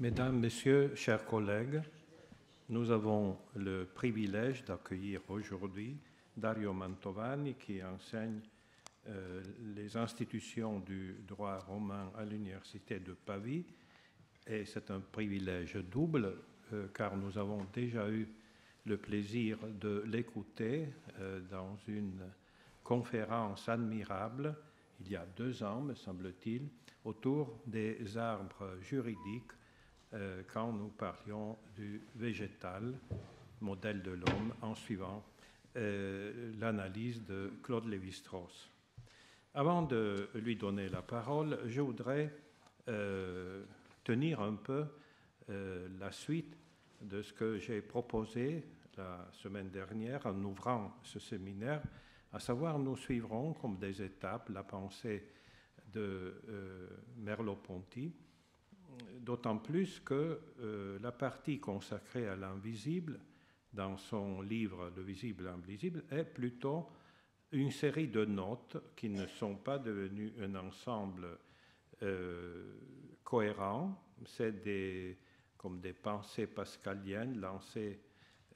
Mesdames, Messieurs, chers collègues, nous avons le privilège d'accueillir aujourd'hui Dario Mantovani qui enseigne euh, les institutions du droit romain à l'Université de Pavie. Et c'est un privilège double euh, car nous avons déjà eu le plaisir de l'écouter euh, dans une conférence admirable il y a deux ans, me semble-t-il, autour des arbres juridiques euh, quand nous parlions du végétal, modèle de l'homme, en suivant euh, l'analyse de Claude Lévi-Strauss. Avant de lui donner la parole, je voudrais euh, tenir un peu la suite de ce que j'ai proposé la semaine dernière en ouvrant ce séminaire, à savoir nous suivrons comme des étapes la pensée de Merleau-Ponty d'autant plus que euh, la partie consacrée à l'invisible, dans son livre Le visible et l'invisible, est plutôt une série de notes qui ne sont pas devenues un ensemble euh, cohérent. C'est des, comme des pensées pascaliennes lancées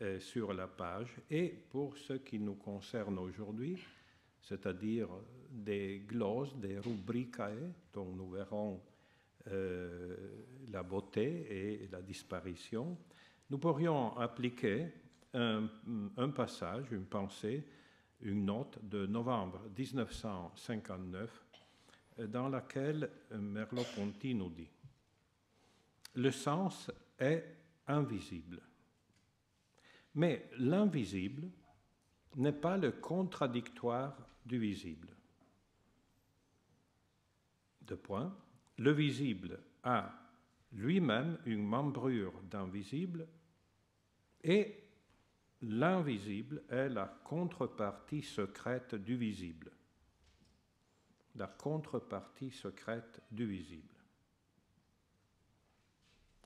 euh, sur la page. Et pour ce qui nous concerne aujourd'hui, c'est-à-dire des glosses, des rubricae, dont nous verrons euh, la beauté et la disparition, nous pourrions appliquer un, passage, une pensée, une note de novembre 1959 euh, dans laquelle Merleau-Ponty nous dit Le sens est invisible, mais l'invisible n'est pas le contradictoire du visible. De points. Le visible a lui-même une membrure d'invisible et l'invisible est la contrepartie secrète du visible. La contrepartie secrète du visible.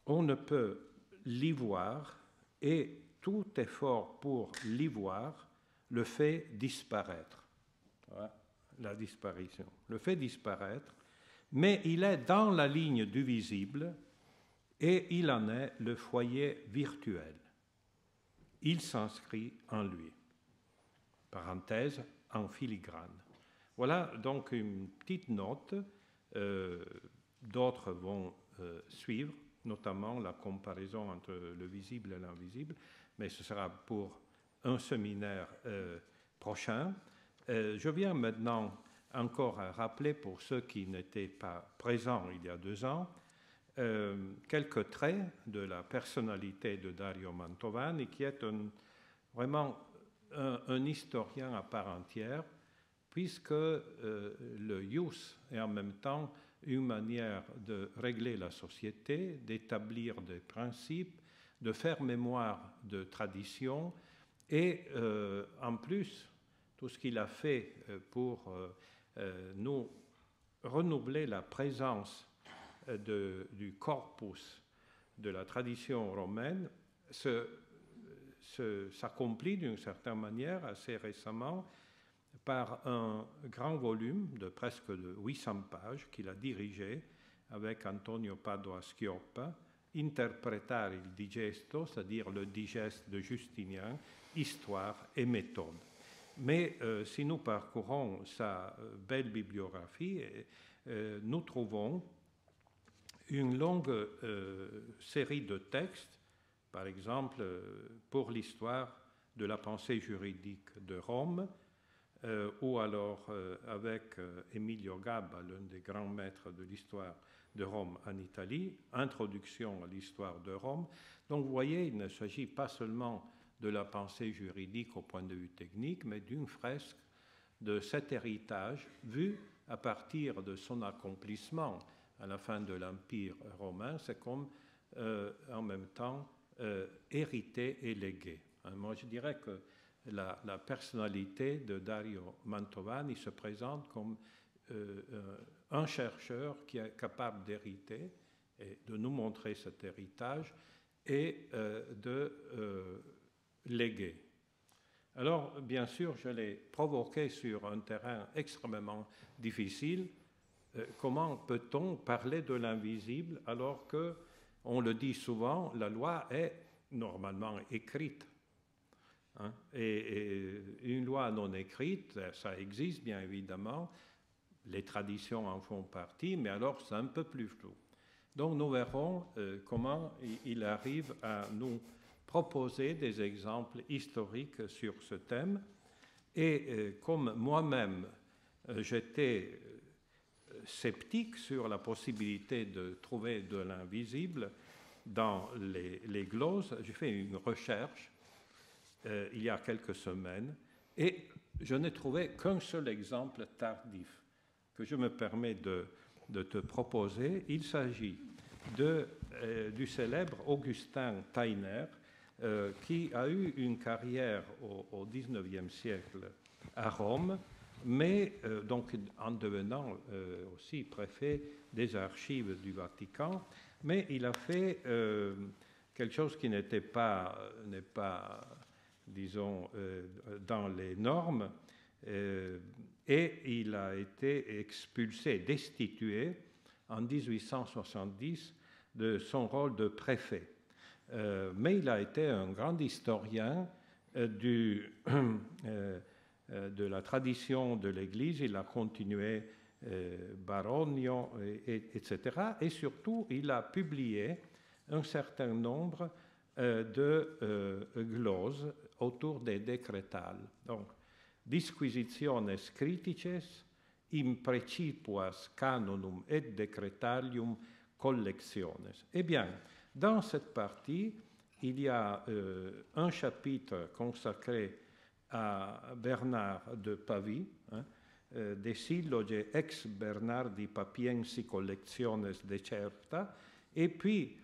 On ne peut l'y voir et tout effort pour l'y voir le fait disparaître. la disparition. Le fait disparaître mais il est dans la ligne du visible et il en est le foyer virtuel. Il s'inscrit en lui. Parenthèse en filigrane. Voilà donc une petite note. Euh, d'autres vont euh, suivre, notamment la comparaison entre le visible et l'invisible, mais ce sera pour un séminaire euh, prochain. je viens maintenant encore à rappeler pour ceux qui n'étaient pas présents il y a deux ans euh, quelques traits de la personnalité de Dario Mantovani, qui est vraiment un, historien à part entière, puisque euh, le ius est en même temps une manière de régler la société, d'établir des principes, de faire mémoire de traditions, et euh, en plus, tout ce qu'il a fait pour euh, nous renouveler la présence euh, du corpus de la tradition romaine s'accomplit d'une certaine manière assez récemment par un grand volume de presque 800 pages qu'il a dirigé avec Antonio Padoa Schioppa, Interpretare il digesto, c'est-à-dire le digeste de Justinien, histoire et méthode. Mais euh, si nous parcourons sa euh, belle bibliographie, euh, nous trouvons une longue série de textes, par exemple pour l'histoire de la pensée juridique de Rome, ou alors avec Emilio Gabba, l'un des grands maîtres de l'histoire de Rome en Italie, Introduction à l'histoire de Rome. Donc vous voyez, il ne s'agit pas seulement de la pensée juridique au point de vue technique, mais d'une fresque de cet héritage vu à partir de son accomplissement à la fin de l'Empire romain, c'est comme euh, en même temps euh, hérité et légué. Hein, moi, je dirais que la, personnalité de Dario Mantovani se présente comme euh, un chercheur qui est capable d'hériter et de nous montrer cet héritage et de légué. Alors, bien sûr, je l'ai provoqué sur un terrain extrêmement difficile. Euh, comment peut-on parler de l'invisible alors que, on le dit souvent, la loi est normalement écrite hein? et, une loi non écrite, euh, ça existe bien évidemment, les traditions en font partie, mais alors c'est un peu plus flou. Donc nous verrons euh, comment il arrive à nous proposer des exemples historiques sur ce thème. Et euh, comme moi-même, euh, j'étais euh, sceptique sur la possibilité de trouver de l'invisible dans les, les gloses, j'ai fait une recherche il y a quelques semaines et je n'ai trouvé qu'un seul exemple tardif que je me permets de, te proposer. Il s'agit de du célèbre Augustin Tainer, euh, qui a eu une carrière au, XIXe siècle à Rome, mais euh, donc en devenant euh, aussi préfet des archives du Vatican, mais il a fait quelque chose qui n'était pas, n'est pas, disons, dans les normes, et il a été expulsé, destitué en 1870 de son rôle de préfet euh, mais il a été un grand historien euh, euh, de la tradition de l'Église, il a continué Baronio, etc. Et surtout, il a publié un certain nombre de gloses autour des décrétales. Donc, disquisitiones critices in precipuas canonum et decretalium collectiones. Eh bien, dans cette partie, il y a euh, un chapitre consacré à Bernard de Pavie, hein, euh, Des ex Bernardi Papiensi Collectiones de Certa, et puis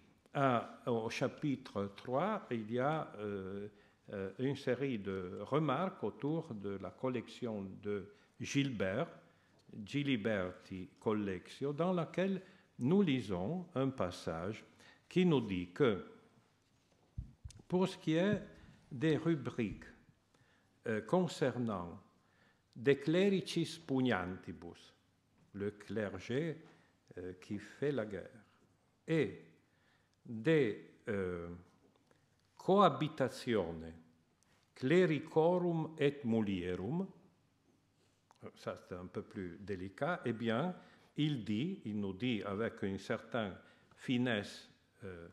au chapitre 3, il y a euh, une série de remarques autour de la collection de Gilbert, Giliberti Collectio, dans laquelle nous lisons un passage qui nous dit que pour ce qui est des rubriques euh, concernant des clericis pugnantibus, le clergé euh, qui fait la guerre, et des euh, cohabitazione clericorum et mulierum, euh, ça c'est un peu plus délicat, eh bien, il dit, il nous dit avec une certaine finesse euh,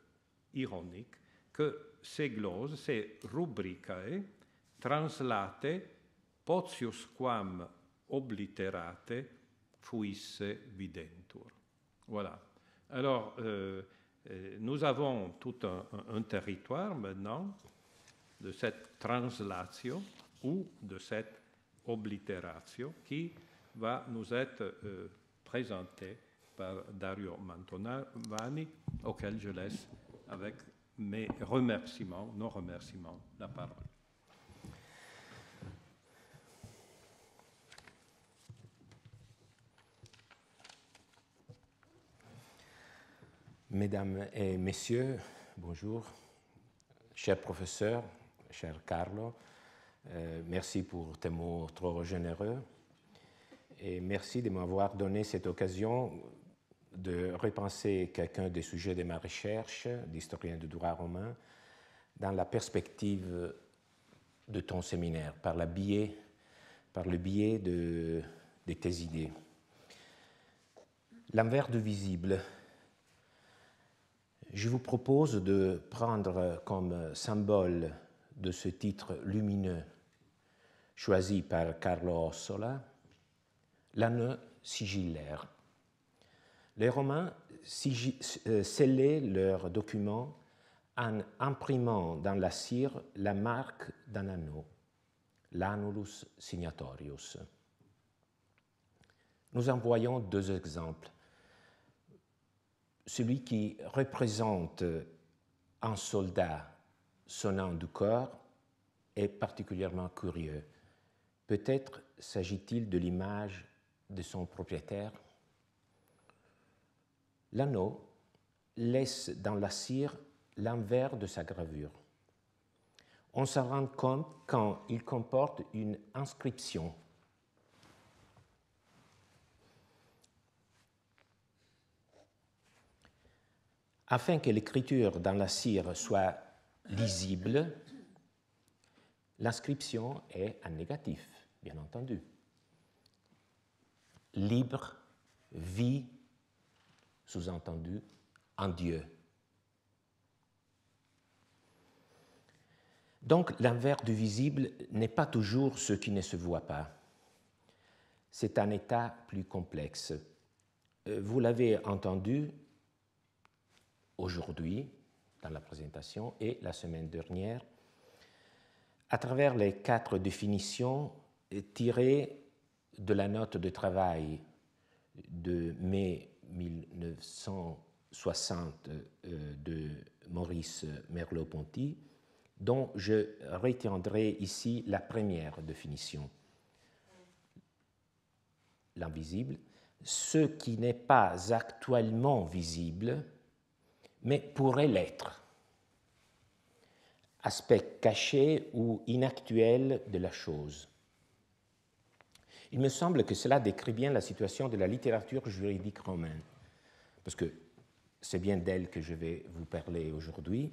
ironique que ces gloses, ces rubricae, translate potius quam obliterate fuisse videntur. Voilà. Alors, euh, euh, nous avons tout un, territoire maintenant de cette translatio ou de cette obliteratio qui va nous être présenté Dario Mantovani, auquel je laisse avec mes remerciements, nos remerciements, la parole. Mesdames et Messieurs, bonjour. Cher professeur, cher Carlo, euh, merci pour tes mots trop généreux et merci de m'avoir donné cette occasion de repenser quelqu'un des sujets de ma recherche d'historien de droit romain dans la perspective de ton séminaire, par, la par le biais de, tes idées. L'envers du visible. Je vous propose de prendre comme symbole de ce titre lumineux choisi par Carlo Ossola l'anneau sigillaire les Romains euh, scellaient leurs documents en imprimant dans la cire la marque d'un anneau, l'annulus signatorius. Nous en voyons deux exemples. Celui qui représente un soldat sonnant du corps est particulièrement curieux. Peut-être s'agit-il de l'image de son propriétaire L'anneau laisse dans la cire l'envers de sa gravure. On s'en rend compte quand il comporte une inscription. Afin que l'écriture dans la cire soit lisible, l'inscription est un négatif, bien entendu. Libre, vie, sous-entendu en Dieu. Donc l'inverse du visible n'est pas toujours ce qui ne se voit pas. C'est un état plus complexe. Euh, vous l'avez entendu aujourd'hui dans la présentation et la semaine dernière, à travers les quatre définitions tirées de la note de travail de mai 1960 euh, de Maurice Merleau-Ponty, dont je retiendrai ici la première définition. L'invisible, ce qui n'est pas actuellement visible, mais pourrait l'être. Aspect caché ou inactuel de la chose. Il me semble que cela décrit bien la situation de la littérature juridique romaine, parce que c'est bien d'elle que je vais vous parler aujourd'hui,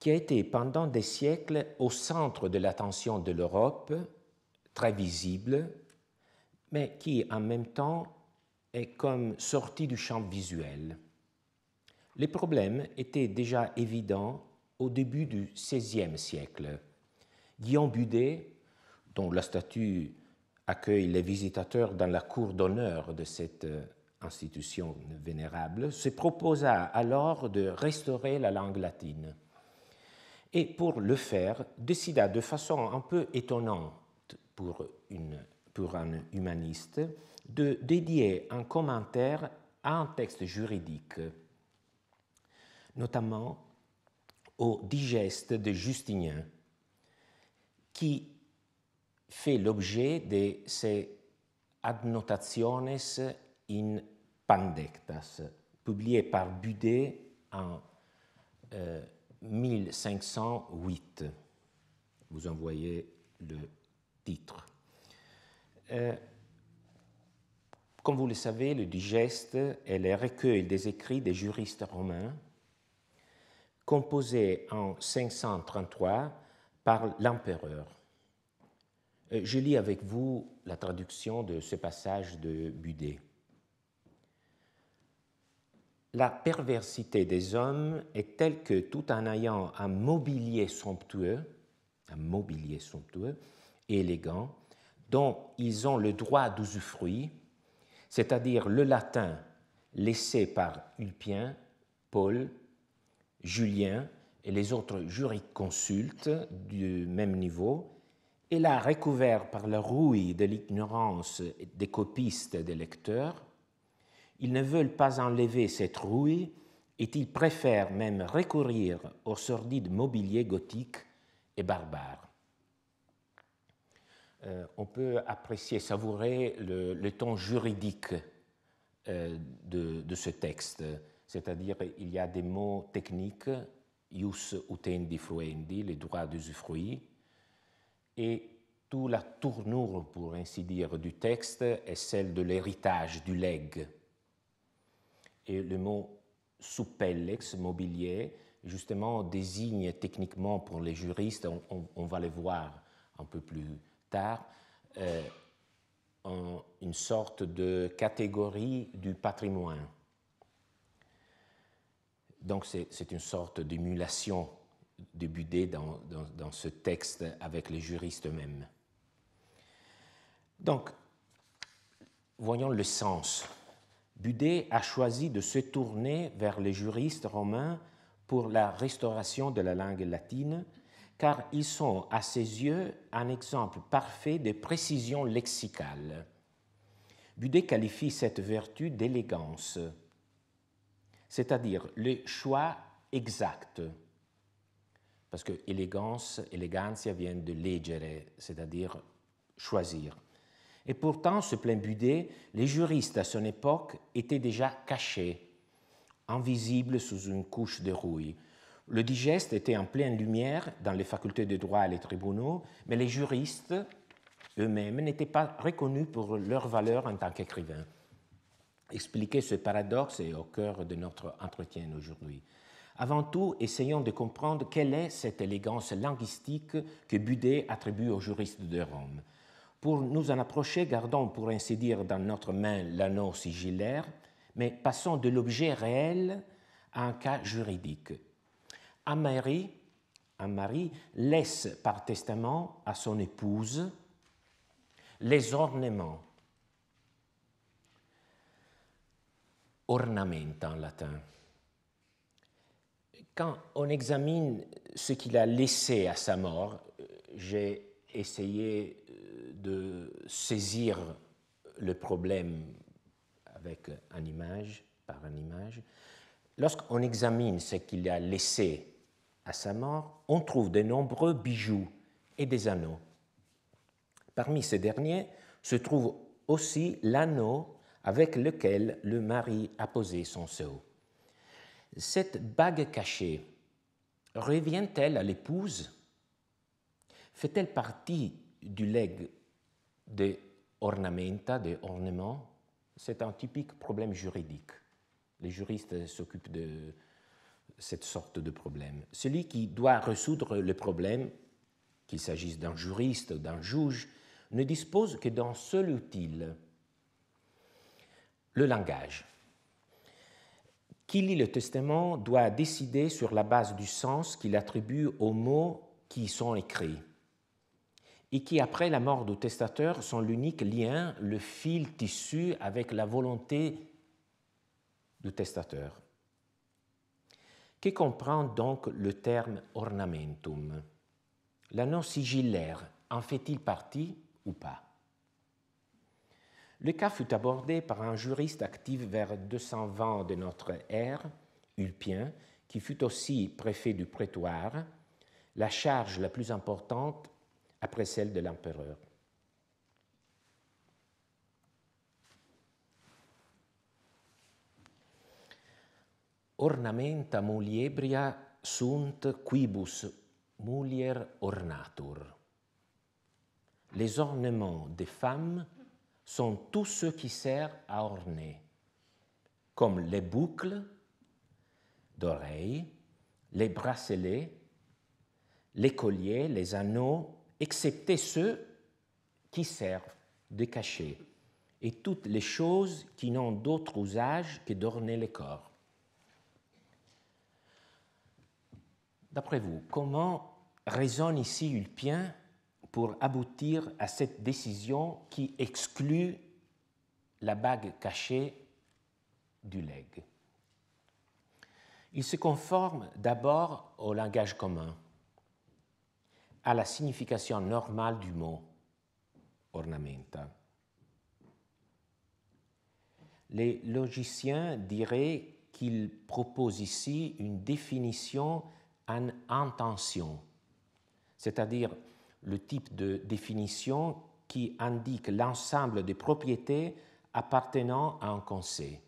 qui a été pendant des siècles au centre de l'attention de l'Europe, très visible, mais qui en même temps est comme sortie du champ visuel. Les problèmes étaient déjà évidents au début du XVIe siècle. Guillaume Budet dont la statue accueille les visiteurs dans la cour d'honneur de cette euh, institution vénérable, se proposa alors de restaurer la langue latine. Et pour le faire, décida de façon un peu étonnante pour, une, pour un humaniste de dédier un commentaire à un texte juridique, notamment au digeste de Justinien, qui fait l'objet de ces annotations in pandectas, publiées par Budet en 1508. Euh, vous en voyez le titre. Euh, comme vous le savez, le digeste est le recueil des écrits des juristes romains, composé en 533 par l'empereur. Euh, je lis avec vous la traduction de ce passage de Budé. La perversité des hommes est telle que tout en ayant un mobilier somptueux, un mobilier somptueux et élégant, dont ils ont le droit d'usufruit, c'est-à-dire le latin laissé par Ulpien, Paul, Julien et les autres jurisconsultes du même niveau, et là, recouvert par la rouille de l'ignorance des copistes et des lecteurs. Ils ne veulent pas enlever cette rouille et ils préfèrent même recourir au sordide mobilier gothique et barbare. Euh, on peut apprécier, savourer le, ton juridique euh, de, ce texte, c'est-à-dire il y a des mots techniques, ius utendi fruendi, les droits d'usufruit, et toute la tournure, pour ainsi dire, du texte est celle de l'héritage, du legs. Et le mot supellex, mobilier, justement désigne techniquement pour les juristes, on, va les voir un peu plus tard, euh, une sorte de catégorie du patrimoine. Donc c'est une sorte d'émulation de Budé dans, ce texte avec les juristes eux-mêmes. Donc, voyons le sens. Budet a choisi de se tourner vers les juristes romains pour la restauration de la langue latine, car ils sont, à ses yeux, un exemple parfait de précision lexicale. Budet qualifie cette vertu d'élégance, c'est-à-dire le choix exact parce que élégance, vient de leggere, c'est-à-dire choisir. Et pourtant, ce plein budet les juristes à son époque étaient déjà cachés, invisibles sous une couche de rouille. Le digeste était en pleine lumière dans les facultés de droit et les tribunaux, mais les juristes eux-mêmes n'étaient pas reconnus pour leur valeur en tant qu'écrivains. Expliquer ce paradoxe est au cœur de notre entretien aujourd'hui. Avant tout, essayons de comprendre quelle est cette élégance linguistique que Budé attribue aux juristes de Rome. Pour nous en approcher, gardons pour ainsi dire dans notre main l'anneau sigillaire, mais passons de l'objet réel à un cas juridique. Amari, un laisse par testament à son épouse les ornements. Ornamenta en latin quand on examine ce qu'il a laissé à sa mort, j'ai essayé euh, de saisir le problème avec une image, par une image. Lorsqu'on examine ce qu'il a laissé à sa mort, on trouve de nombreux bijoux et des anneaux. Parmi ces derniers se trouve aussi l'anneau avec lequel le mari a posé son sceau. Cette bague cachée revient-elle à l'épouse Fait-elle partie du legs des ornamenta, des ornements C'est un typique problème juridique. Les juristes s'occupent de cette sorte de problème. Celui qui doit résoudre le problème, qu'il s'agisse d'un juriste ou d'un juge, ne dispose que d'un seul outil, le langage qui lit le testament doit décider sur la base du sens qu'il attribue aux mots qui y sont écrits et qui, après la mort du testateur, sont l'unique lien, le fil tissu avec la volonté du testateur. Que comprend donc le terme ornamentum L'anneau sigillaire en fait-il partie ou pas le cas fut abordé par un juriste actif vers 220 de notre ère, Ulpien, qui fut aussi préfet du prétoire, la charge la plus importante après celle de l'empereur. Ornamenta muliebria sunt quibus mulier ornatur. Les ornements des femmes sont tous ceux qui servent à orner, comme les boucles d'oreilles, les bracelets, les colliers, les anneaux, excepté ceux qui servent de cachet, et toutes les choses qui n'ont d'autre usage que d'orner le corps. D'après vous, comment résonne ici Ulpien pour aboutir à cette décision qui exclut la bague cachée du legs. Il se conforme d'abord au langage commun, à la signification normale du mot ornamenta ». Les logiciens diraient qu'il propose ici une définition en intention, c'est-à-dire le type de définition qui indique l'ensemble des propriétés appartenant à un conseil.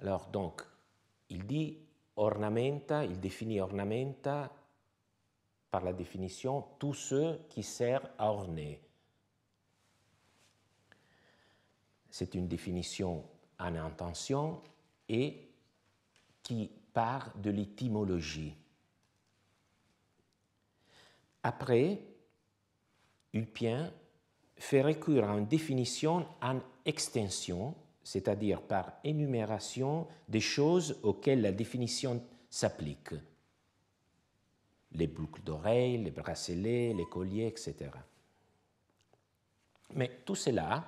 Alors donc, il dit ornamenta, il définit ornamenta par la définition tout ce qui sert à orner. C'est une définition en intention et qui part de l'étymologie. Après, Ulpien fait recours à une définition en extension, c'est-à-dire par énumération des choses auxquelles la définition s'applique. Les boucles d'oreilles, les bracelets, les colliers, etc. Mais tout cela,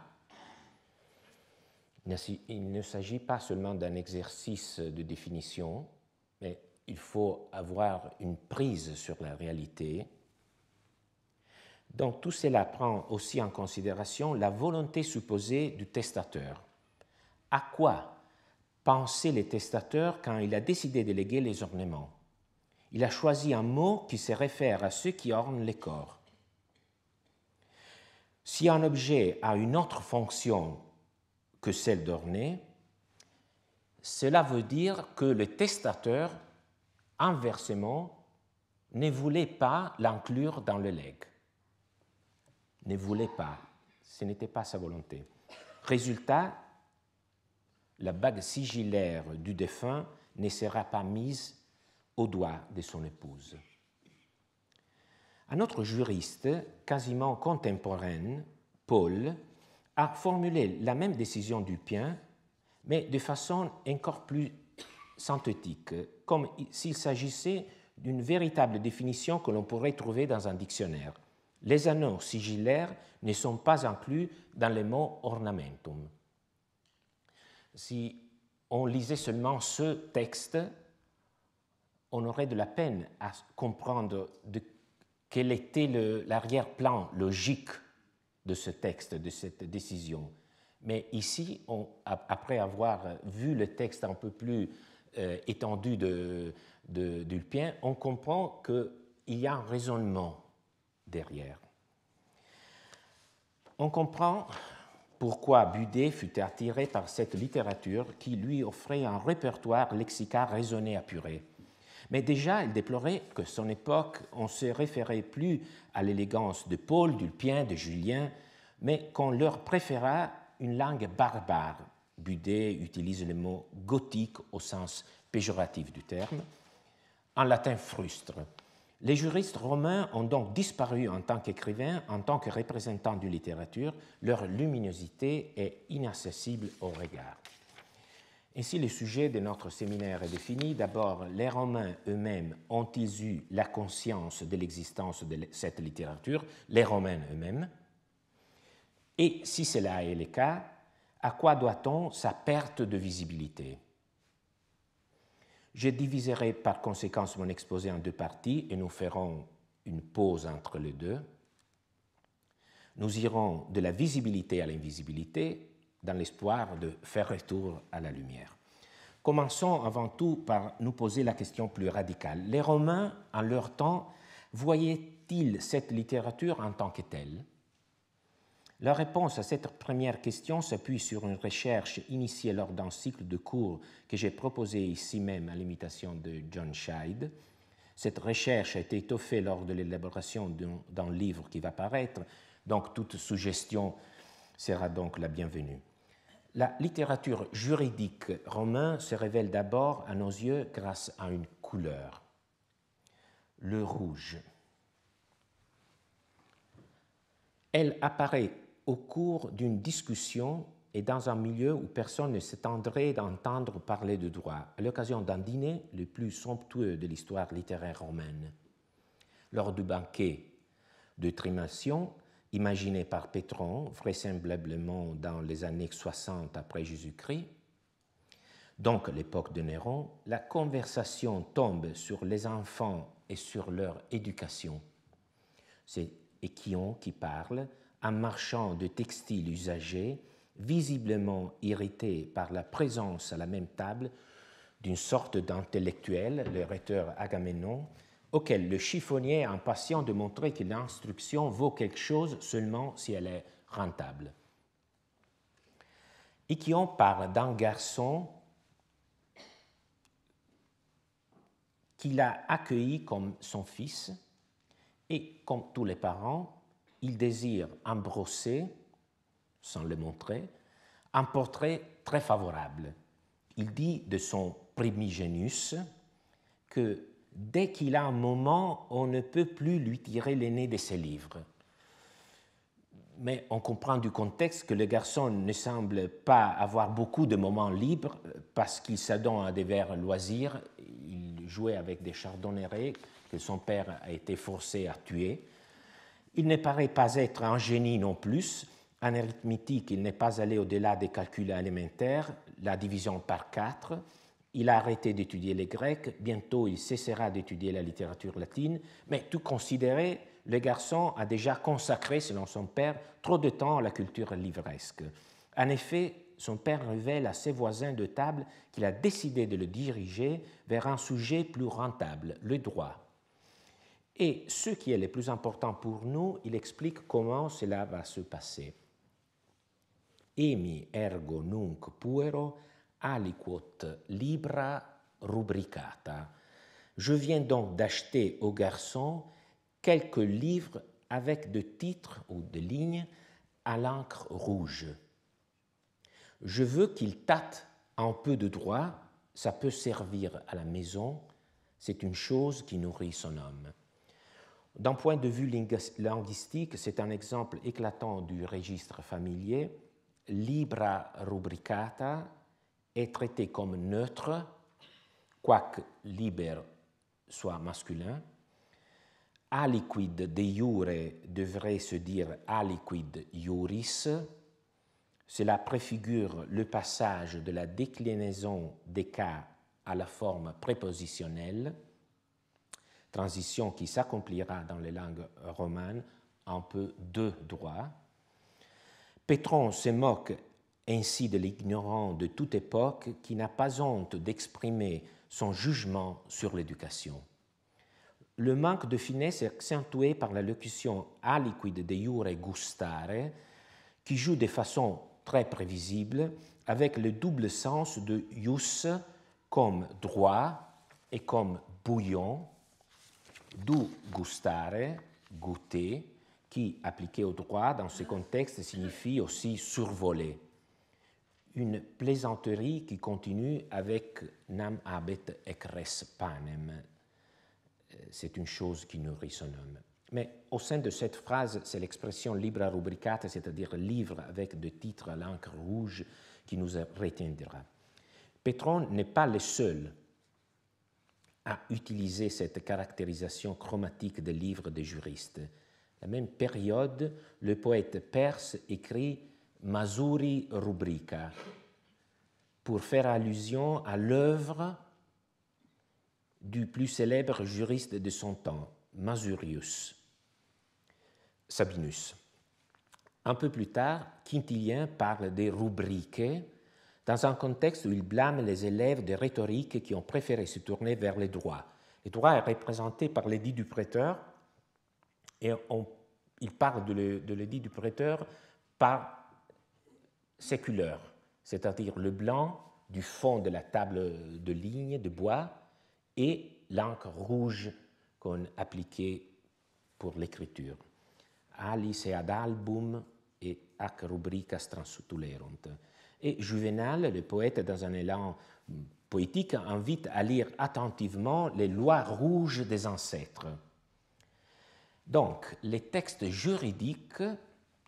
il ne s'agit pas seulement d'un exercice de définition, mais il faut avoir une prise sur la réalité donc tout cela prend aussi en considération la volonté supposée du testateur. À quoi pensait le testateur quand il a décidé de léguer les ornements Il a choisi un mot qui se réfère à ceux qui ornent les corps. Si un objet a une autre fonction que celle d'orner, cela veut dire que le testateur, inversement, ne voulait pas l'inclure dans le legs ne voulait pas. Ce n'était pas sa volonté. Résultat, la bague sigillaire du défunt ne sera pas mise au doigt de son épouse. Un autre juriste, quasiment contemporain, Paul, a formulé la même décision du Pien, mais de façon encore plus synthétique, comme s'il s'agissait d'une véritable définition que l'on pourrait trouver dans un dictionnaire les anneaux sigillaires ne sont pas inclus dans les mots ornamentum. Si on lisait seulement ce texte, on aurait de la peine à comprendre quel était l'arrière-plan logique de ce texte, de cette décision. Mais ici, après avoir vu le texte un peu plus euh, étendu d'Ulpien, on comprend qu'il y a un raisonnement derrière. On comprend pourquoi Budet fut attiré par cette littérature qui lui offrait un répertoire lexical raisonné apuré. Mais déjà, il déplorait que son époque, on se référait plus à l'élégance de Paul, d'Ulpien, de Julien, mais qu'on leur préféra une langue barbare. Budet utilise le mot gothique au sens péjoratif du terme, en latin frustre. Les juristes romains ont donc disparu en tant qu'écrivains, en tant que représentants de littérature, leur luminosité est inaccessible au regard. Ainsi, le sujet de notre séminaire est défini. D'abord, les Romains eux-mêmes ont-ils eu la conscience de l'existence de cette littérature Les Romains eux-mêmes. Et si cela est le cas, à quoi doit-on sa perte de visibilité je diviserai par conséquent mon exposé en deux parties et nous ferons une pause entre les deux. Nous irons de la visibilité à l'invisibilité dans l'espoir de faire retour à la lumière. Commençons avant tout par nous poser la question plus radicale. Les Romains, en leur temps, voyaient-ils cette littérature en tant que telle la réponse à cette première question s'appuie sur une recherche initiée lors d'un cycle de cours que j'ai proposé ici même à l'imitation de John Scheid. Cette recherche a été étoffée lors de l'élaboration d'un livre qui va paraître, donc toute suggestion sera donc la bienvenue. La littérature juridique romaine se révèle d'abord à nos yeux grâce à une couleur, le rouge. Elle apparaît au cours d'une discussion et dans un milieu où personne ne s'étendrait d'entendre parler de droit, à l'occasion d'un dîner le plus somptueux de l'histoire littéraire romaine. Lors du banquet de Trimation, imaginé par Pétron, vraisemblablement dans les années 60 après Jésus-Christ, donc l'époque de Néron, la conversation tombe sur les enfants et sur leur éducation. C'est Échion qui parle un marchand de textiles usagés, visiblement irrité par la présence à la même table d'une sorte d'intellectuel, le rhéteur Agamemnon, auquel le chiffonnier est impatient de montrer que l'instruction vaut quelque chose seulement si elle est rentable. Et qui en parle d'un garçon qu'il a accueilli comme son fils et, comme tous les parents, il désire embrosser, sans le montrer, un portrait très favorable. Il dit de son primigenus que dès qu'il a un moment, on ne peut plus lui tirer l'aîné de ses livres. Mais on comprend du contexte que le garçon ne semble pas avoir beaucoup de moments libres parce qu'il s'adonne à des vers loisirs. Il jouait avec des chardonnerets que son père a été forcé à tuer. Il ne paraît pas être un génie non plus. En arithmétique, il n'est pas allé au-delà des calculs élémentaires, la division par quatre. Il a arrêté d'étudier les Grecs, bientôt il cessera d'étudier la littérature latine, mais tout considéré, le garçon a déjà consacré, selon son père, trop de temps à la culture livresque. En effet, son père révèle à ses voisins de table qu'il a décidé de le diriger vers un sujet plus rentable, le droit. Et ce qui est le plus important pour nous, il explique comment cela va se passer. Emi ergo nunc puero aliquot libra rubricata. Je viens donc d'acheter au garçon quelques livres avec de titres ou de lignes à l'encre rouge. Je veux qu'il tâte un peu de droit, ça peut servir à la maison, c'est une chose qui nourrit son homme. D'un point de vue linguistique, c'est un exemple éclatant du registre familier. Libra rubricata est traité comme neutre, quoique liber soit masculin. Aliquid de jure devrait se dire aliquid iuris. Cela préfigure le passage de la déclinaison des cas à la forme prépositionnelle transition qui s'accomplira dans les langues romanes en peu de droits. Pétron se moque ainsi de l'ignorant de toute époque qui n'a pas honte d'exprimer son jugement sur l'éducation. Le manque de finesse est accentué par la locution aliquide de iure gustare, qui joue de façon très prévisible avec le double sens de ius » comme droit et comme bouillon, D'où « gustare, goûter, qui, appliqué au droit dans ce contexte, signifie aussi survoler. Une plaisanterie qui continue avec Nam habet et res panem. Euh, c'est une chose qui nourrit son homme. Mais au sein de cette phrase, c'est l'expression libra rubricata, c'est-à-dire livre avec de titres à l'encre rouge, qui nous retiendra. Petron n'est pas le seul à cette caractérisation chromatique des livres des juristes. la même période, le poète perse écrit Masuri Rubrica pour faire allusion à l'œuvre du plus célèbre juriste de son temps, Masurius Sabinus. Un peu plus tard, Quintilien parle des rubriques, dans un contexte où il blâme les élèves de rhétorique qui ont préféré se tourner vers les droits. Les droits est représenté par l'édit du prêteur, et il parle de l'édit du prêteur par séculaire, c'est-à-dire le blanc du fond de la table de ligne de bois et l'encre rouge qu'on appliquait pour l'écriture. Alice ad album et ac rubrica transutulerunt. Et Juvenal, le poète, dans un élan poétique, invite à lire attentivement les lois rouges des ancêtres. Donc, les textes juridiques,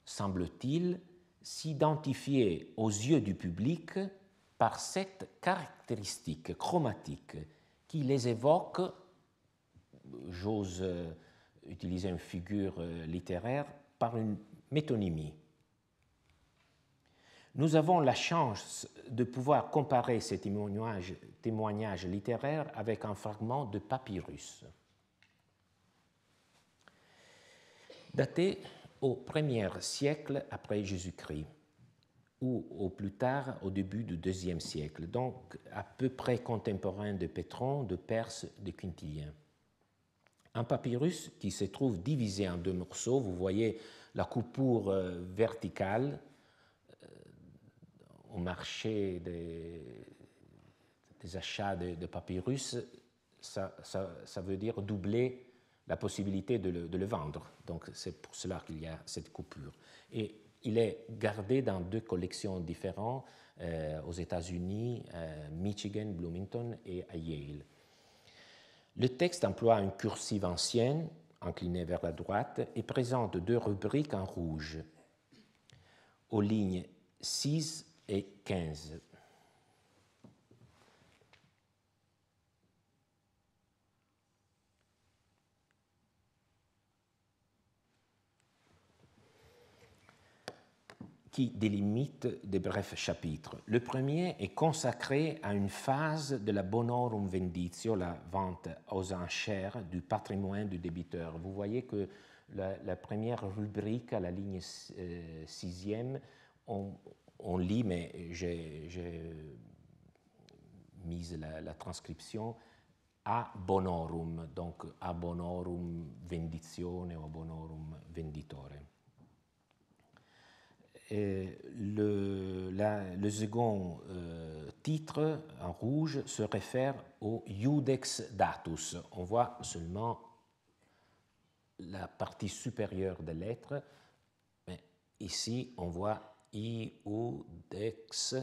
semble-t-il, s'identifiaient aux yeux du public par cette caractéristique chromatique qui les évoque, j'ose utiliser une figure euh, littéraire, par une métonymie. Nous avons la chance de pouvoir comparer ces témoignages, témoignage littéraires avec un fragment de papyrus daté au 1er siècle après Jésus-Christ ou au plus tard au début du deuxième siècle, donc à peu près contemporain de Pétron, de Perse, de Quintilien. Un papyrus qui se trouve divisé en deux morceaux, vous voyez la coupure euh, verticale au marché des, achats de, papyrus, ça, veut dire doubler la possibilité de le, vendre. Donc c'est pour cela qu'il y a cette coupure. Et il est gardé dans deux collections différentes euh, aux États-Unis, euh, Michigan, Bloomington et à Yale. Le texte emploie une cursive ancienne, inclinée vers la droite, et présente deux rubriques en rouge. Aux lignes 6 et 15. qui délimite des brefs chapitres. Le premier est consacré à une phase de la bonorum venditio, la vente aux enchères du patrimoine du débiteur. Vous voyez que la, première rubrique, à la ligne 6 euh, sixième, on, on lit, mais j'ai mis la, transcription a bonorum, donc a bonorum vendizione » ou a bonorum venditore. le, second euh, titre en rouge se réfère au iudex datus. On voit seulement la partie supérieure des lettres mais ici on voit iudex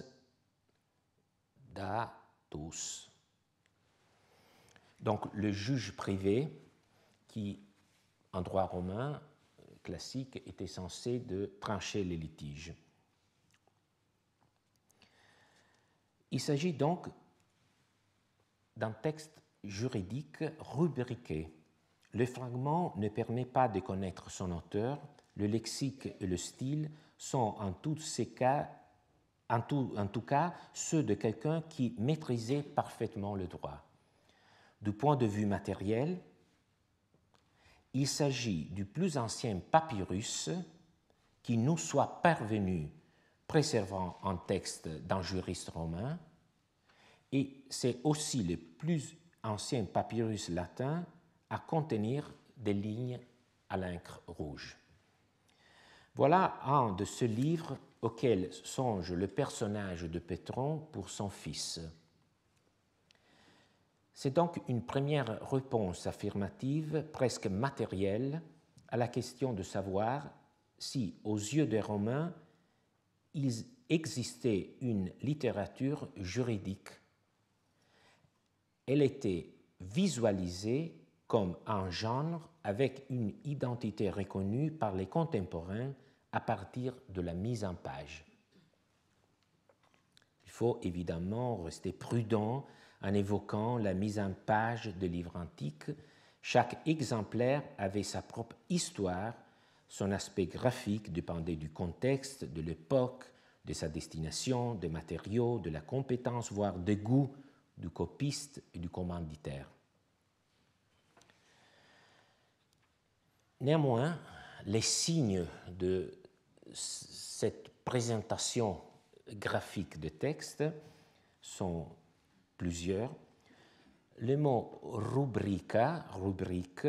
datus. Donc le juge privé qui, en droit romain classique, était censé de trancher les litiges. Il s'agit donc d'un texte juridique rubriqué. Le fragment ne permet pas de connaître son auteur, le lexique et le style sont en tous ces cas, en tout, cas, ceux de quelqu'un qui maîtrisait parfaitement le droit. Du point de vue matériel, il s'agit du plus ancien papyrus qui nous soit parvenu, préservant un texte d'un juriste romain, et c'est aussi le plus ancien papyrus latin à contenir des lignes à l'encre rouge. Voilà un de ce livre auquel songe le personnage de Pétron pour son fils. C'est donc une première réponse affirmative, presque matérielle, à la question de savoir si, aux yeux des Romains, il existait une littérature juridique. Elle était visualisée comme un genre avec une identité reconnue par les contemporains à partir de la mise en page. Il faut évidemment rester prudent en évoquant la mise en page de livres antiques. Chaque exemplaire avait sa propre histoire, son aspect graphique dépendait du contexte, de l'époque, de sa destination, des matériaux, de la compétence, voire des goûts du copiste et du commanditaire. Néanmoins, les signes de cette présentation graphique de texte sont plusieurs. Le mot rubrica, rubrique,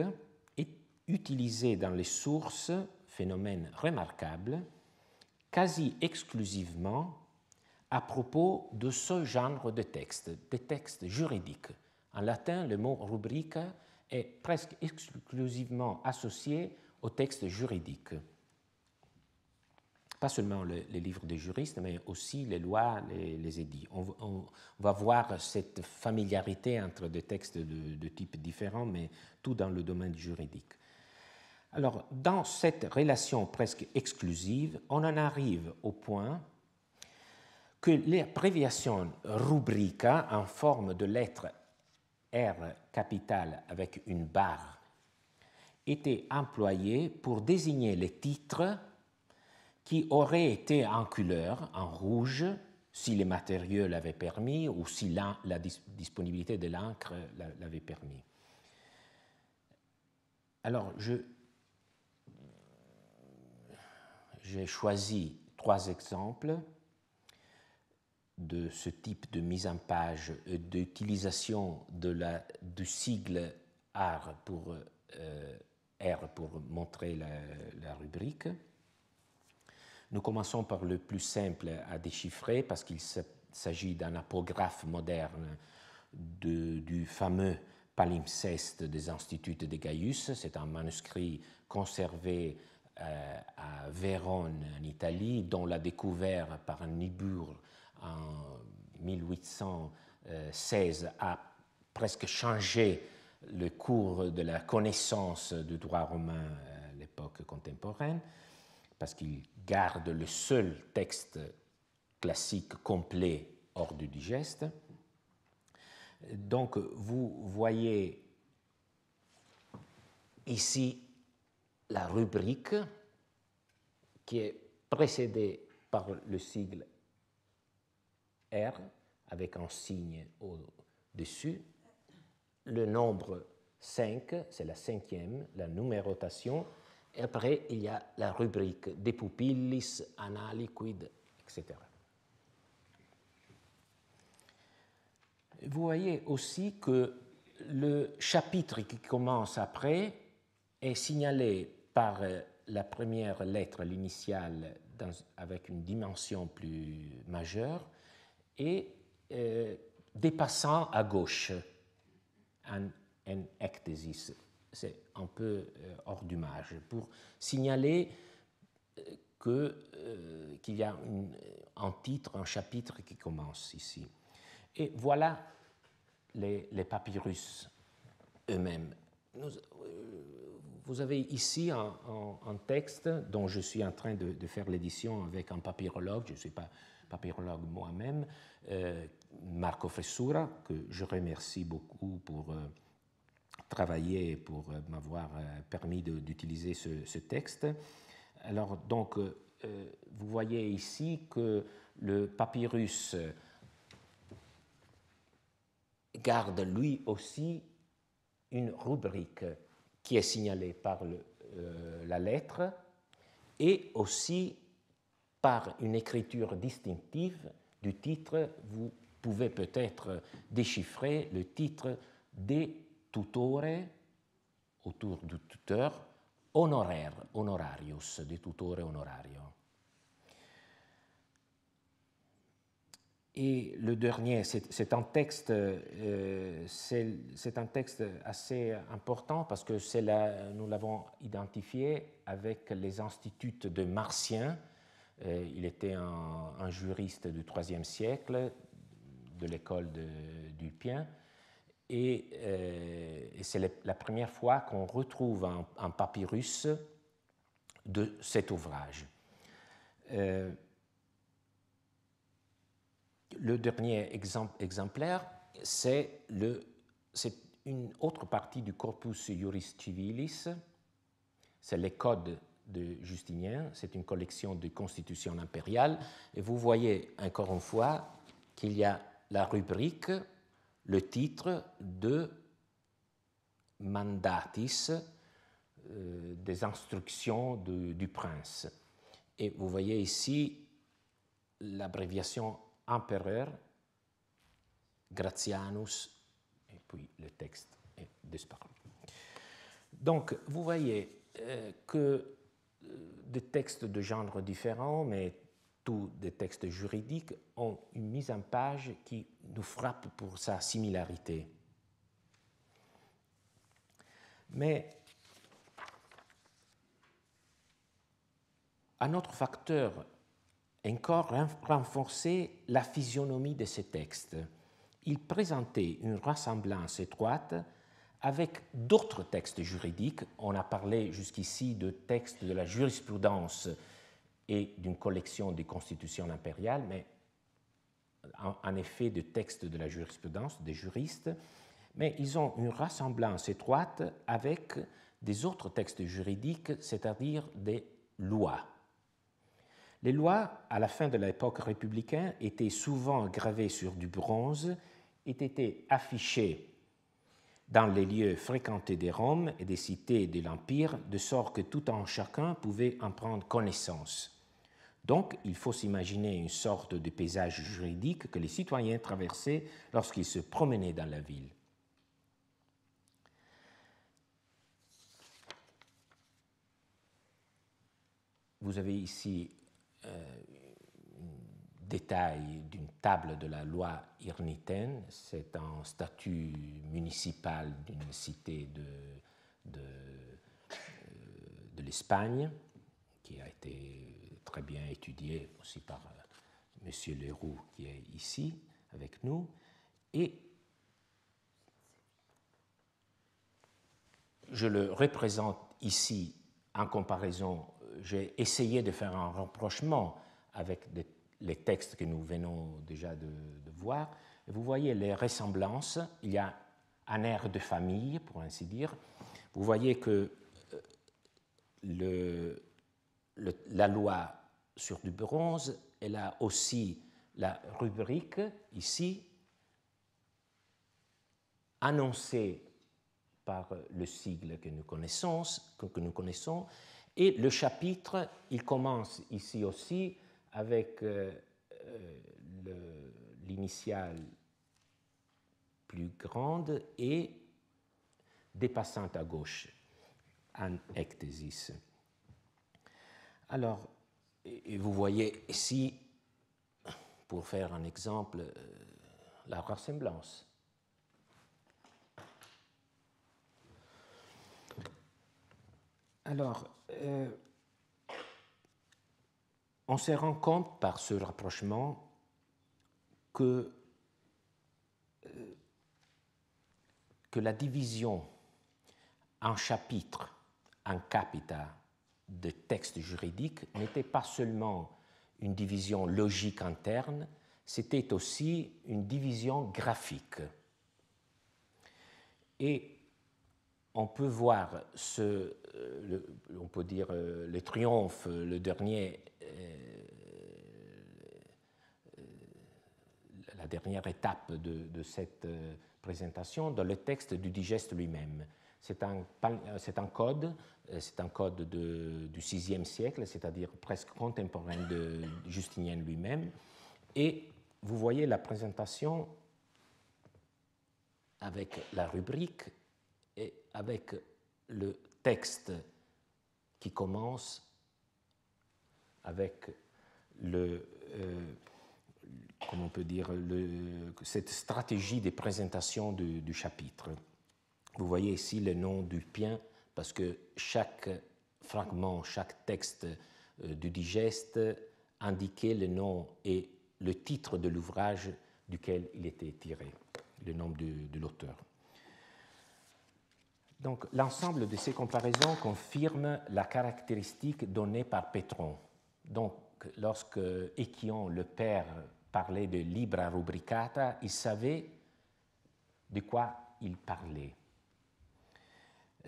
est utilisé dans les sources, phénomène remarquable, quasi exclusivement à propos de ce genre de texte, des textes juridiques. En latin, le mot rubrica est presque exclusivement associé au texte juridique. Pas seulement les livres des juristes, mais aussi les lois, les, édits. On, va voir cette familiarité entre des textes de, type différent, mais tout dans le domaine juridique. Alors, dans cette relation presque exclusive, on en arrive au point que l'abréviation rubrica en forme de lettre R capitale avec une barre était employé pour désigner les titres qui auraient été en couleur, en rouge, si les matériaux l'avaient permis ou si la, disponibilité de l'encre l'avait permis. Alors, j'ai choisi trois exemples de ce type de mise en page et euh, d'utilisation du sigle art pour euh, R pour montrer la, rubrique. Nous commençons par le plus simple à déchiffrer parce qu'il s'agit d'un apographe moderne du fameux palimpseste des instituts de Gaius. C'est un manuscrit conservé euh, à Vérone en Italie, dont la découverte par Nibur en 1816 euh, a presque changé le cours de la connaissance du droit romain à l'époque contemporaine, parce qu'il garde le seul texte classique complet hors du digeste. Donc vous voyez ici la rubrique qui est précédée par le sigle R avec un signe au-dessus le nombre 5, c'est la cinquième, la numérotation, et après il y a la rubrique des pupillis, analiquid, etc. Vous voyez aussi que le chapitre qui commence après est signalé par euh, la première lettre, l'initiale, avec une dimension plus majeure, et euh, dépassant à gauche, un C'est un peu euh, hors d'image pour signaler euh, euh, qu'il y a une, un titre, un chapitre qui commence ici. Et voilà les, papyrus eux-mêmes. vous avez ici un, texte dont je suis en train de, faire l'édition avec un papyrologue, je ne suis pas papyrologue moi-même, Marco Fessura, que je remercie beaucoup pour euh, travailler et pour euh, m'avoir euh, permis d'utiliser ce, texte. Alors, donc, vous voyez ici que le papyrus garde lui aussi une rubrique qui est signalée par la lettre et aussi par une écriture distinctive du titre, vous pouvait peut-être déchiffrer le titre De tutore, autour du tuteur, honoraire, honorarius, des tutore honorario. Et le dernier, c'est un, texte, euh, c'est un texte assez important parce que nous l'avons identifié avec les instituts de Martien. Euh, il était un, un juriste du IIIe siècle de l'école de Pien. Euh, et, c'est la première fois qu'on retrouve un, papyrus de cet ouvrage. Euh, le dernier exemplaire, c'est une autre partie du corpus juris civilis, c'est les codes de Justinien, c'est une collection de constitutions impériales, et vous voyez encore une fois qu'il y a la rubrique, le titre de mandatis, euh, des instructions du prince. Et vous voyez ici l'abréviation empereur, Gratianus, et puis le texte est disparu. Donc, vous voyez euh, que euh, des textes de genre différents, mais tous des textes juridiques ont une mise en page qui nous frappe pour sa similarité. Mais un autre facteur encore renforçait la physionomie de ces textes. Ils présentaient une ressemblance étroite avec d'autres textes juridiques. On a parlé jusqu'ici de textes de la jurisprudence et d'une collection des constitutions impériales, mais en, effet de textes de la jurisprudence, des juristes, mais ils ont une ressemblance étroite avec des autres textes juridiques, c'est-à-dire des lois. Les lois, à la fin de l'époque républicaine, étaient souvent gravées sur du bronze et étaient affichées dans les lieux fréquentés des Roms et des cités de l'Empire, de sorte que tout un chacun pouvait en prendre connaissance. Donc, il faut s'imaginer une sorte de paysage juridique que les citoyens traversaient lorsqu'ils se promenaient dans la ville. Vous avez ici euh, un détail d'une table de la loi irnitaine. C'est un statut municipal d'une cité de, de euh, l'Espagne qui a été très bien étudié aussi par euh, M. Leroux qui est ici avec nous. Et je le représente ici en comparaison, j'ai essayé de faire un rapprochement avec les textes que nous venons déjà de, voir. vous voyez les ressemblances, il y a un air de famille, pour ainsi dire. Vous voyez que euh, la loi sur du bronze. Elle a aussi la rubrique ici, annoncée par le sigle que nous connaissons, que nous Et le chapitre, il commence ici aussi avec euh, euh, l'initiale plus grande et dépassante à gauche, en ectésis. Alors, et, vous voyez ici, pour faire un exemple, euh, la ressemblance. Alors, euh, on se rend compte par ce rapprochement que, euh, que la division en chapitres, en capita de textes juridiques n'était pas seulement une division logique interne, c'était aussi une division graphique. Et on peut voir ce, euh, le, on peut dire euh, le triomphe, euh, le dernier, la dernière étape de, de cette présentation dans le texte du digeste lui-même. Euh, c'est un, code, euh, c'est un code du VIe siècle, c'est-à-dire presque contemporain de Justinien lui-même. Et vous voyez la présentation avec la rubrique et avec le texte qui commence avec le, euh, on peut dire, cette stratégie des présentations du chapitre. Vous voyez ici le nom du pien parce que chaque fragment, chaque texte euh, du digeste indiquait le nom et le titre de l'ouvrage duquel il était tiré, le nom de, l'auteur. Donc l'ensemble de ces comparaisons confirme la caractéristique donnée par Pétron. Donc lorsque Échion, le père, parlait de libra rubricata, il savait de quoi il parlait.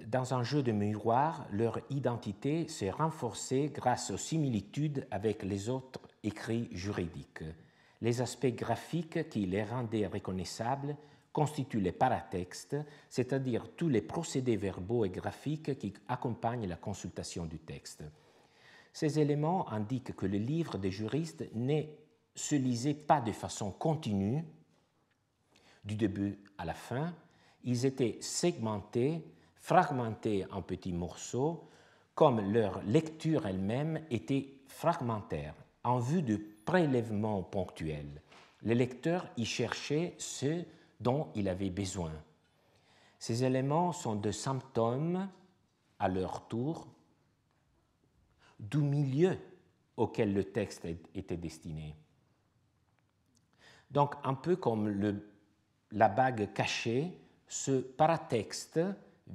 Dans un jeu de miroir, leur identité s'est renforcée grâce aux similitudes avec les autres écrits juridiques. Les aspects graphiques qui les rendaient reconnaissables constituent les paratextes, c'est-à-dire tous les procédés verbaux et graphiques qui accompagnent la consultation du texte. Ces éléments indiquent que le livre des juristes ne se lisait pas de façon continue, du début à la fin, ils étaient segmentés fragmentés en petits morceaux, comme leur lecture elle-même était fragmentaire, en vue de prélèvements ponctuels. Le lecteur y cherchait ce dont il avait besoin. Ces éléments sont de symptômes, à leur tour, du milieu auquel le texte était destiné. Donc, un peu comme la bague cachée, ce paratexte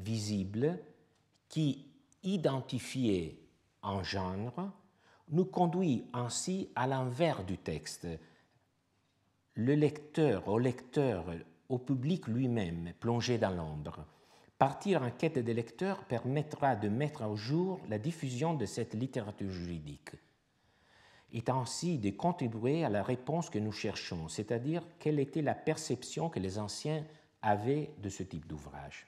visible qui, identifié en genre, nous conduit ainsi à l'envers du texte. Le lecteur, au lecteur, au public lui-même, plongé dans l'ombre. Partir en quête des lecteurs permettra de mettre au jour la diffusion de cette littérature juridique et ainsi de contribuer à la réponse que nous cherchons, c'est-à-dire quelle était la perception que les anciens avaient de ce type d'ouvrage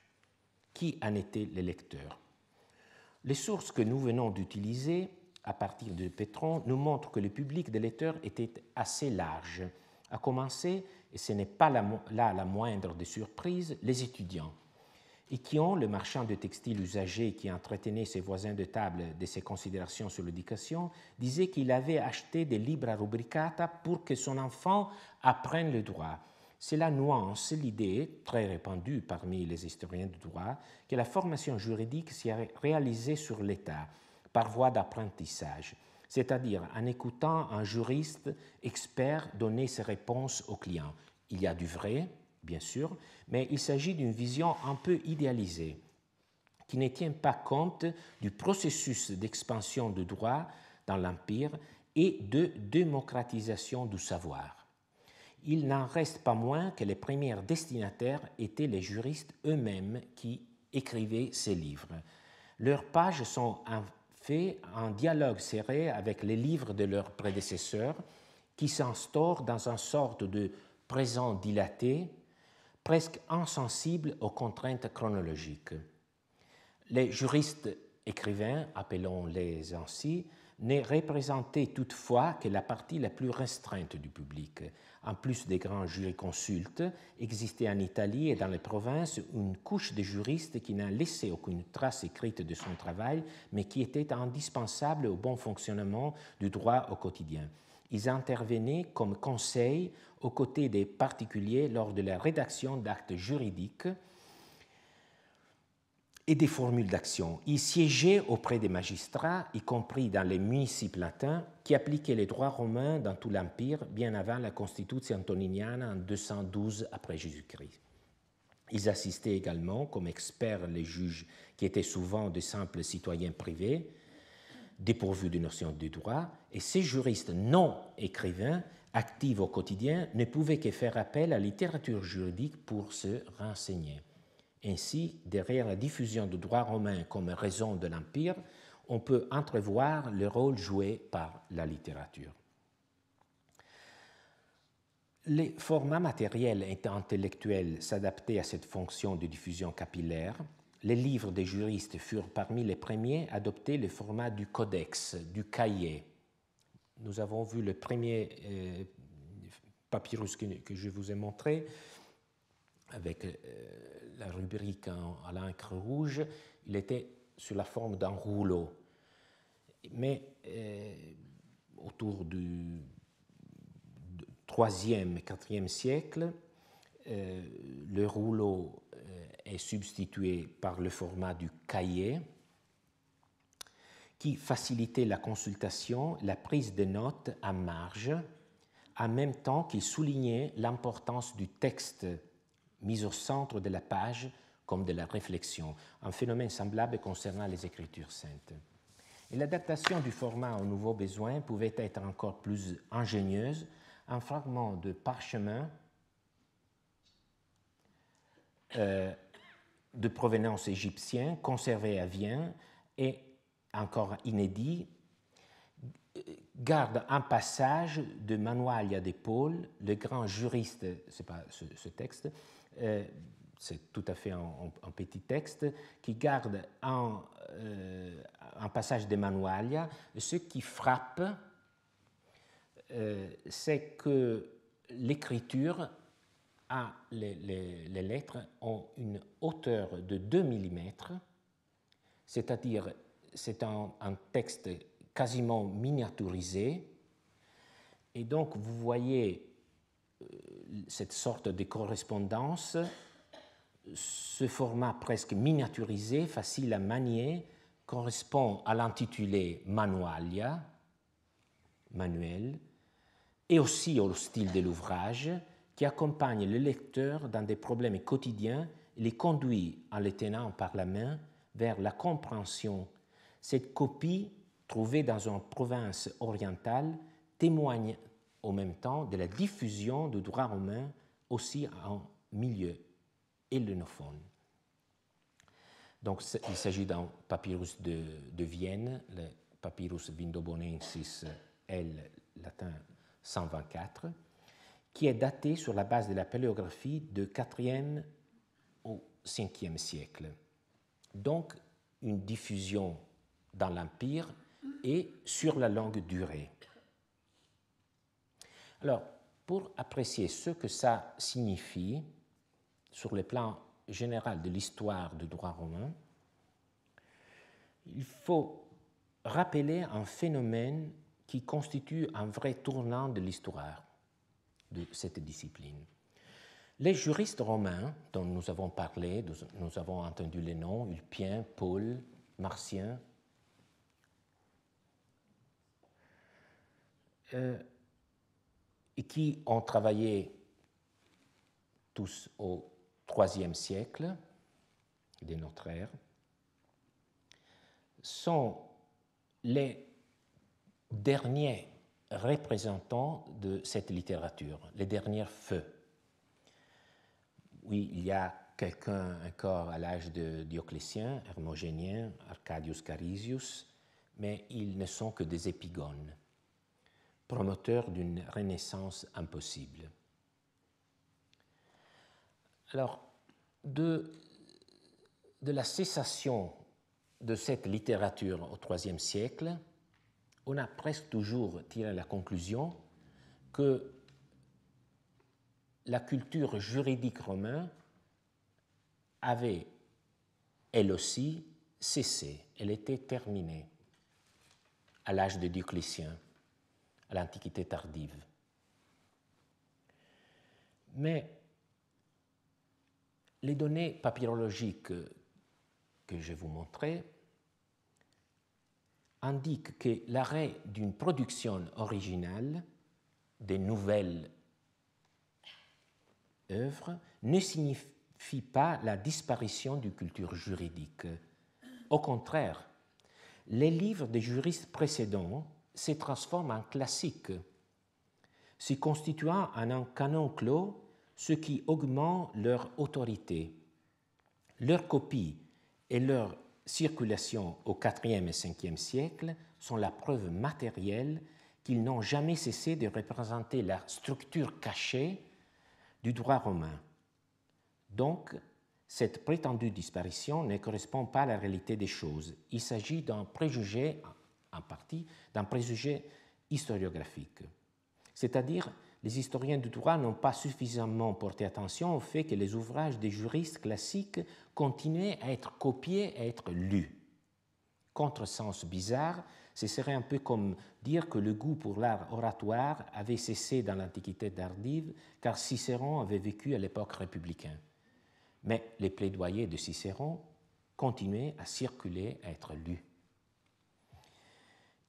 qui en étaient les lecteurs Les sources que nous venons d'utiliser à partir de Petron, nous montrent que le public des lecteurs était assez large, à commencer, et ce n'est pas là la moindre des surprises, les étudiants, et qui ont le marchand de textiles usagé qui entretenait ses voisins de table de ses considérations sur l'éducation, disait qu'il avait acheté des libres rubricata pour que son enfant apprenne le droit c'est la nuance l'idée, très répandue parmi les historiens du droit, que la formation juridique est réalisée sur l'État, par voie d'apprentissage, c'est-à-dire en écoutant un juriste expert donner ses réponses aux clients. Il y a du vrai, bien sûr, mais il s'agit d'une vision un peu idéalisée, qui ne tient pas compte du processus d'expansion du droit dans l'Empire et de démocratisation du savoir. Il n'en reste pas moins que les premiers destinataires étaient les juristes eux-mêmes qui écrivaient ces livres. Leurs pages sont en fait en dialogue serré avec les livres de leurs prédécesseurs qui s'instaurent dans une sorte de présent dilaté, presque insensible aux contraintes chronologiques. Les juristes écrivains, appelons-les ainsi, n'est représenté toutefois que la partie la plus restreinte du public. En plus des grands jurys-consultes, existait en Italie et dans les provinces une couche de juristes qui n'a laissé aucune trace écrite de son travail, mais qui était indispensable au bon fonctionnement du droit au quotidien. Ils intervenaient comme conseil aux côtés des particuliers lors de la rédaction d'actes juridiques et des formules d'action. Ils siégeaient auprès des magistrats, y compris dans les municipes latins, qui appliquaient les droits romains dans tout l'Empire bien avant la Constitution antoninienne en 212 après Jésus-Christ. Ils assistaient également comme experts les juges qui étaient souvent de simples citoyens privés, dépourvus de notions de droit, et ces juristes non écrivains, actifs au quotidien, ne pouvaient que faire appel à la littérature juridique pour se renseigner. Ainsi, derrière la diffusion du droit romain comme raison de l'Empire, on peut entrevoir le rôle joué par la littérature. Les formats matériels et intellectuels s'adaptaient à cette fonction de diffusion capillaire. Les livres des juristes furent parmi les premiers à adopter le format du codex, du cahier. Nous avons vu le premier euh, papyrus que, je vous ai montré, avec euh, la rubrique à l'encre rouge, il était sous la forme d'un rouleau. Mais euh, autour du 3e 4e siècle, euh, le rouleau est substitué par le format du cahier qui facilitait la consultation, la prise de notes à marge, en même temps qu'il soulignait l'importance du texte mise au centre de la page comme de la réflexion, un phénomène semblable concernant les Écritures saintes. Et l'adaptation du format aux nouveaux besoins pouvait être encore plus ingénieuse. Un fragment de parchemin euh, de provenance égyptienne, conservé à Vienne et encore inédit, garde un passage de Manuel de Paul, le grand juriste, c'est pas ce texte, euh, c'est tout à fait un, petit texte, qui garde euh, un, passage des Ce qui frappe, euh, c'est que l'écriture a, les, lettres ont une hauteur de 2 mm, c'est-à-dire c'est un, texte quasiment miniaturisé. Et donc vous voyez cette sorte de correspondance, ce format presque miniaturisé, facile à manier, correspond à l'intitulé Manualia, manuel, et aussi au style de l'ouvrage qui accompagne le lecteur dans des problèmes quotidiens et les conduit en les tenant par la main vers la compréhension. Cette copie, trouvée dans une province orientale, témoigne au même temps de la diffusion du droit romain aussi en milieu hellénophone. Donc, il s'agit d'un papyrus de, Vienne, le papyrus Vindobonensis L latin 124, qui est daté sur la base de la paléographie de 4e au 5e siècle. Donc, une diffusion dans l'Empire et sur la longue durée. Alors, pour apprécier ce que ça signifie sur le plan général de l'histoire du droit romain, il faut rappeler un phénomène qui constitue un vrai tournant de l'histoire de cette discipline. Les juristes romains dont nous avons parlé, nous avons entendu les noms, Ulpien, Paul, Martien, euh, et qui ont travaillé tous au IIIe siècle de notre ère, sont les derniers représentants de cette littérature, les derniers feux. Oui, il y a quelqu'un encore à l'âge de Dioclétien, Hermogénien, Arcadius Carisius, mais ils ne sont que des épigones promoteur d'une renaissance impossible. Alors, de, de la cessation de cette littérature au IIIe siècle, on a presque toujours tiré la conclusion que la culture juridique romaine avait, elle aussi, cessé, elle était terminée à l'âge de Dioclétien à l'Antiquité tardive. Mais les données papyrologiques que je vous montrer indiquent que l'arrêt d'une production originale des nouvelles œuvres ne signifie pas la disparition du culture juridique. Au contraire, les livres des juristes précédents se transforme en classique, se constituant en un canon clos, ce qui augmente leur autorité. Leurs copies et leur circulation au IVe et 5e siècle sont la preuve matérielle qu'ils n'ont jamais cessé de représenter la structure cachée du droit romain. Donc, cette prétendue disparition ne correspond pas à la réalité des choses. Il s'agit d'un préjugé en partie, d'un préjugé historiographique. C'est-à-dire, les historiens du droit n'ont pas suffisamment porté attention au fait que les ouvrages des juristes classiques continuaient à être copiés, et à être lus. Contre sens bizarre, ce serait un peu comme dire que le goût pour l'art oratoire avait cessé dans l'Antiquité tardive, car Cicéron avait vécu à l'époque républicaine. Mais les plaidoyers de Cicéron continuaient à circuler, à être lus.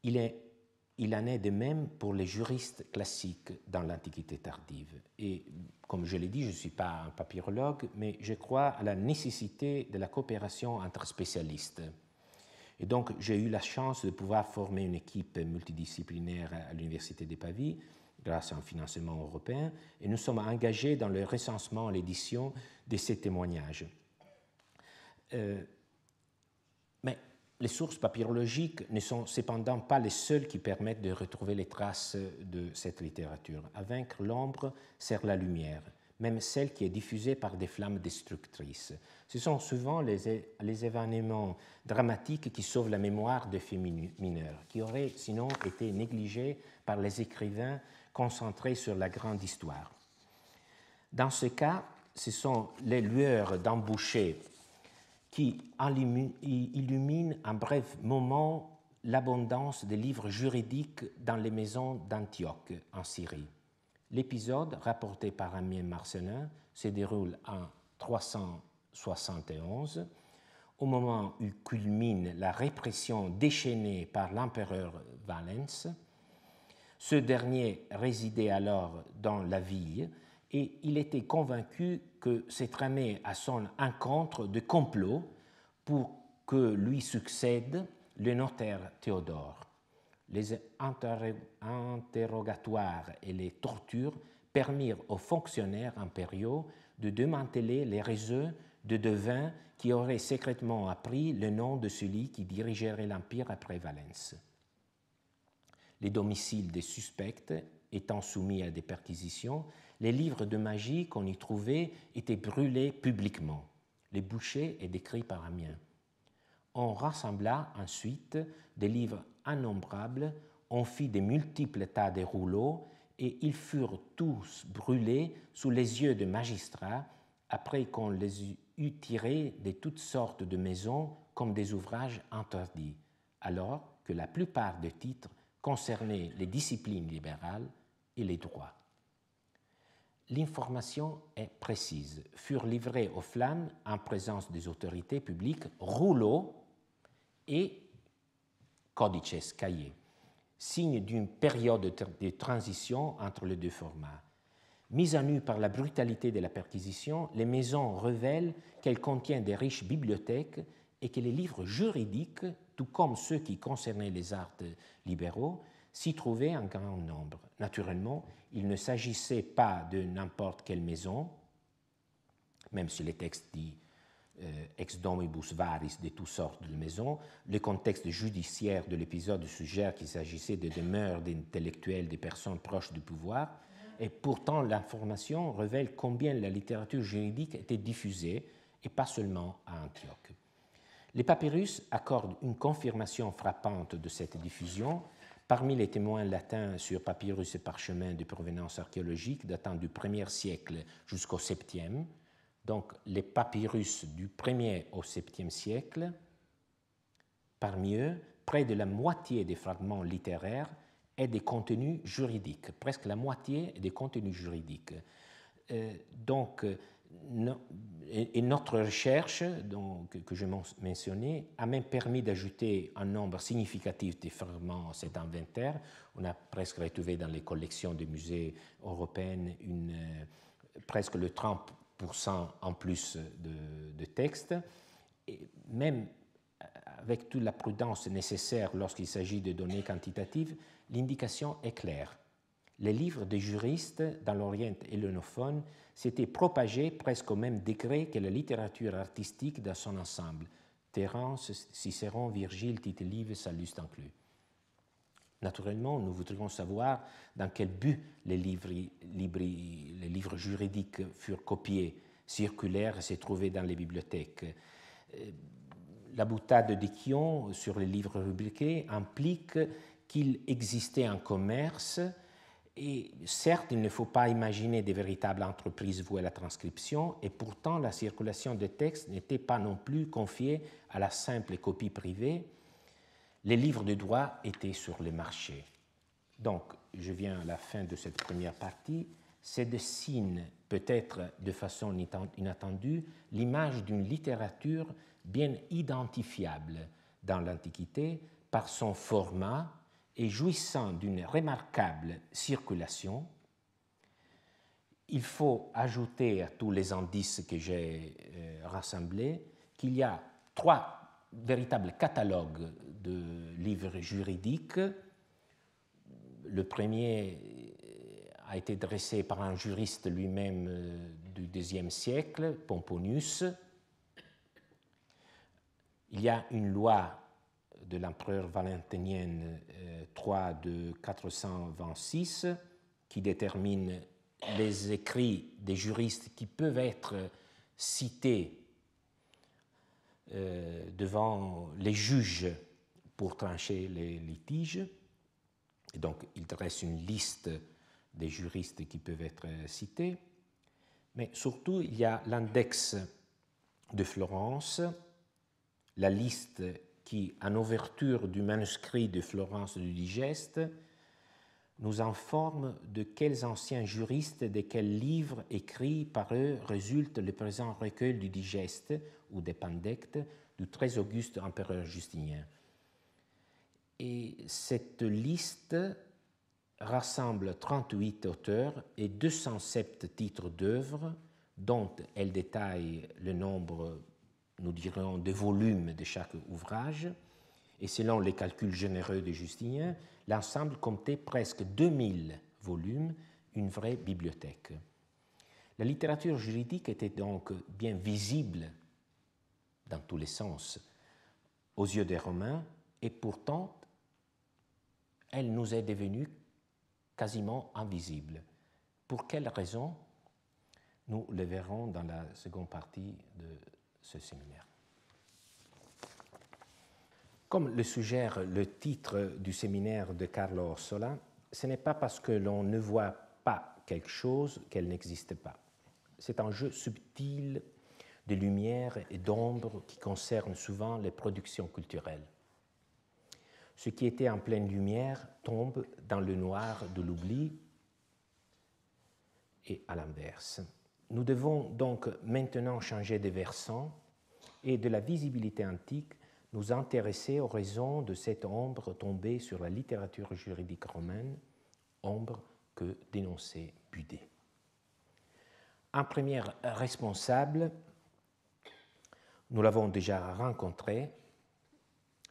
Il, est, il, en est de même pour les juristes classiques dans l'Antiquité tardive. Et comme je l'ai dit, je ne suis pas un papyrologue, mais je crois à la nécessité de la coopération entre spécialistes. Et donc, j'ai eu la chance de pouvoir former une équipe multidisciplinaire à l'Université de Pavie grâce à un financement européen, et nous sommes engagés dans le recensement, l'édition de ces témoignages. Euh, les sources papyrologiques ne sont cependant pas les seules qui permettent de retrouver les traces de cette littérature. À vaincre l'ombre sert la lumière, même celle qui est diffusée par des flammes destructrices. Ce sont souvent les, événements dramatiques qui sauvent la mémoire des faits mineurs, qui auraient sinon été négligés par les écrivains concentrés sur la grande histoire. Dans ce cas, ce sont les lueurs d'embouchés qui illumine en bref moment l'abondance des livres juridiques dans les maisons d'Antioche, en Syrie. L'épisode, rapporté par Amien Marcelin, se déroule en 371, au moment où culmine la répression déchaînée par l'empereur Valens. Ce dernier résidait alors dans la ville et il était convaincu que c'est tramé à son encontre de complot pour que lui succède le notaire Théodore. Les interrogatoires et les tortures permirent aux fonctionnaires impériaux de démanteler les réseaux de devins qui auraient secrètement appris le nom de celui qui dirigerait l'Empire après Valence. Les domiciles des suspects étant soumis à des perquisitions, les livres de magie qu'on y trouvait étaient brûlés publiquement. Les bouchers est décrit par Amiens. On rassembla ensuite des livres innombrables, on fit des multiples tas de rouleaux, et ils furent tous brûlés sous les yeux de magistrats, après qu'on les eut tirés de toutes sortes de maisons comme des ouvrages interdits, alors que la plupart des titres concernaient les disciplines libérales et les droits l'information est précise. Furent livrés aux flammes, en présence des autorités publiques, rouleaux et codices, cahiers, signe d'une période de transition entre les deux formats. Mise à nu par la brutalité de la perquisition, les maisons révèlent qu'elles contiennent des riches bibliothèques et que les livres juridiques, tout comme ceux qui concernaient les arts libéraux, s'y trouvaient un grand nombre. Naturellement, il ne s'agissait pas de n'importe quelle maison, même si les textes dit euh, ex domibus varis de toutes sortes de maisons, le contexte judiciaire de l'épisode suggère qu'il s'agissait de demeures d'intellectuels, des personnes proches du pouvoir, et pourtant l'information révèle combien la littérature juridique était diffusée, et pas seulement à Antioche. Les papyrus accordent une confirmation frappante de cette diffusion Parmi les témoins latins sur papyrus et parchemin de provenance archéologique datant du 1er siècle jusqu'au 7e, donc les papyrus du 1er au 7e siècle, parmi eux, près de la moitié des fragments littéraires et des contenus juridiques, presque la moitié des contenus juridiques. Euh, donc, et, notre recherche donc, que je mentionnais a même permis d'ajouter un nombre significatif de fragments à cet inventaire. On a presque retrouvé dans les collections des musées européennes une, euh, presque le 30% en plus de, de textes. Et même avec toute la prudence nécessaire lorsqu'il s'agit de données quantitatives, l'indication est claire les livres des juristes dans l'Orient hélénophone s'étaient propagés presque au même degré que la littérature artistique dans son ensemble, Terence, Cicéron, Virgile, Tite Live, en inclus. Naturellement, nous voudrions savoir dans quel but les livres, les livres juridiques furent copiés, circulaires et se trouvaient dans les bibliothèques. Euh, la boutade de sur les livres rubriqués implique qu'il existait un commerce certes, il ne faut pas imaginer des véritables entreprises vouées à la transcription, et pourtant la circulation des textes n'était pas non plus confiée à la simple copie privée. Les livres de droit étaient sur le marché. Donc, je viens à la fin de cette première partie. C'est de Signe, peut-être de façon inattendue, l'image d'une littérature bien identifiable dans l'Antiquité par son format, et jouissant d'une remarquable circulation, il faut ajouter à tous les indices que j'ai euh, rassemblés qu'il y a trois véritables catalogues de livres juridiques. Le premier euh, a été dressé par un juriste lui-même euh, du IIe siècle, Pomponius. Il y a une loi de l'empereur valentinien euh, III de 426 qui détermine les écrits des juristes qui peuvent être cités euh, devant les juges pour trancher les litiges. Et donc, il dresse une liste des juristes qui peuvent être cités. Mais surtout, il y a l'index de Florence, la liste qui, en ouverture du manuscrit de Florence du Digeste, nous informe de quels anciens juristes et de quels livres écrits par eux résulte le présent recueil du Digeste ou des Pandectes du très auguste empereur Justinien. Et cette liste rassemble 38 auteurs et 207 titres d'œuvres dont elle détaille le nombre nous dirions des volumes de chaque ouvrage, et selon les calculs généreux de Justinien, l'ensemble comptait presque 2000 volumes, une vraie bibliothèque. La littérature juridique était donc bien visible dans tous les sens aux yeux des Romains, et pourtant elle nous est devenue quasiment invisible. Pour quelles raisons Nous le verrons dans la seconde partie de ce séminaire. Comme le suggère le titre du séminaire de Carlo Orsola, ce n'est pas parce que l'on ne voit pas quelque chose qu'elle n'existe pas. C'est un jeu subtil de lumière et d'ombre qui concerne souvent les productions culturelles. Ce qui était en pleine lumière tombe dans le noir de l'oubli et à l'inverse. Nous devons donc maintenant changer de versant et de la visibilité antique nous intéresser aux raisons de cette ombre tombée sur la littérature juridique romaine, ombre que dénonçait Budet. Un premier responsable, nous l'avons déjà rencontré,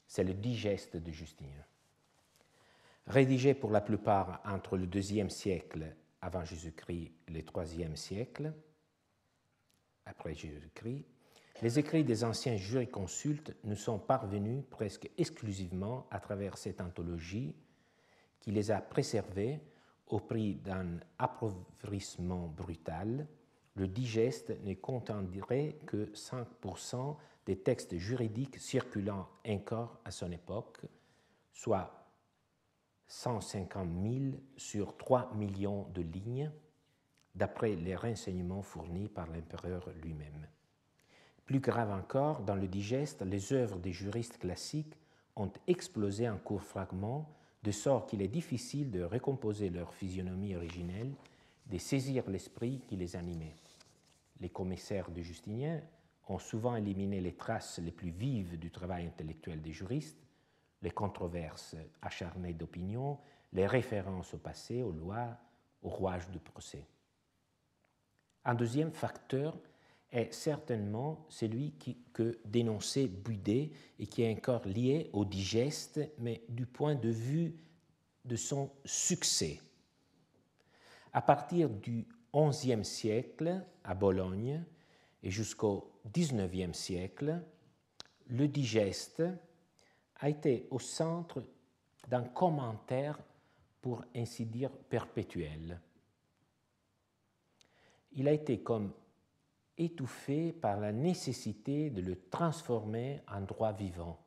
c'est le digeste de Justinien. Rédigé pour la plupart entre le IIe siècle avant Jésus-Christ, le troisième siècle, après Jésus-Christ, les écrits des anciens jurisconsultes nous sont parvenus presque exclusivement à travers cette anthologie qui les a préservés au prix d'un appauvrissement brutal. Le digeste ne contiendrait que 5% des textes juridiques circulant encore à son époque, soit 150 000 sur 3 millions de lignes, d'après les renseignements fournis par l'empereur lui-même. Plus grave encore, dans le digeste, les œuvres des juristes classiques ont explosé en courts fragments, de sorte qu'il est difficile de recomposer leur physionomie originelle, de saisir l'esprit qui les animait. Les commissaires de Justinien ont souvent éliminé les traces les plus vives du travail intellectuel des juristes, les controverses acharnées d'opinion, les références au passé, aux lois, au rouage du procès. Un deuxième facteur est certainement celui que dénonçait Budet et qui est encore lié au digeste, mais du point de vue de son succès. À partir du XIe siècle, à Bologne, et jusqu'au XIXe siècle, le digeste, a été au centre d'un commentaire, pour ainsi dire, perpétuel. Il a été comme étouffé par la nécessité de le transformer en droit vivant.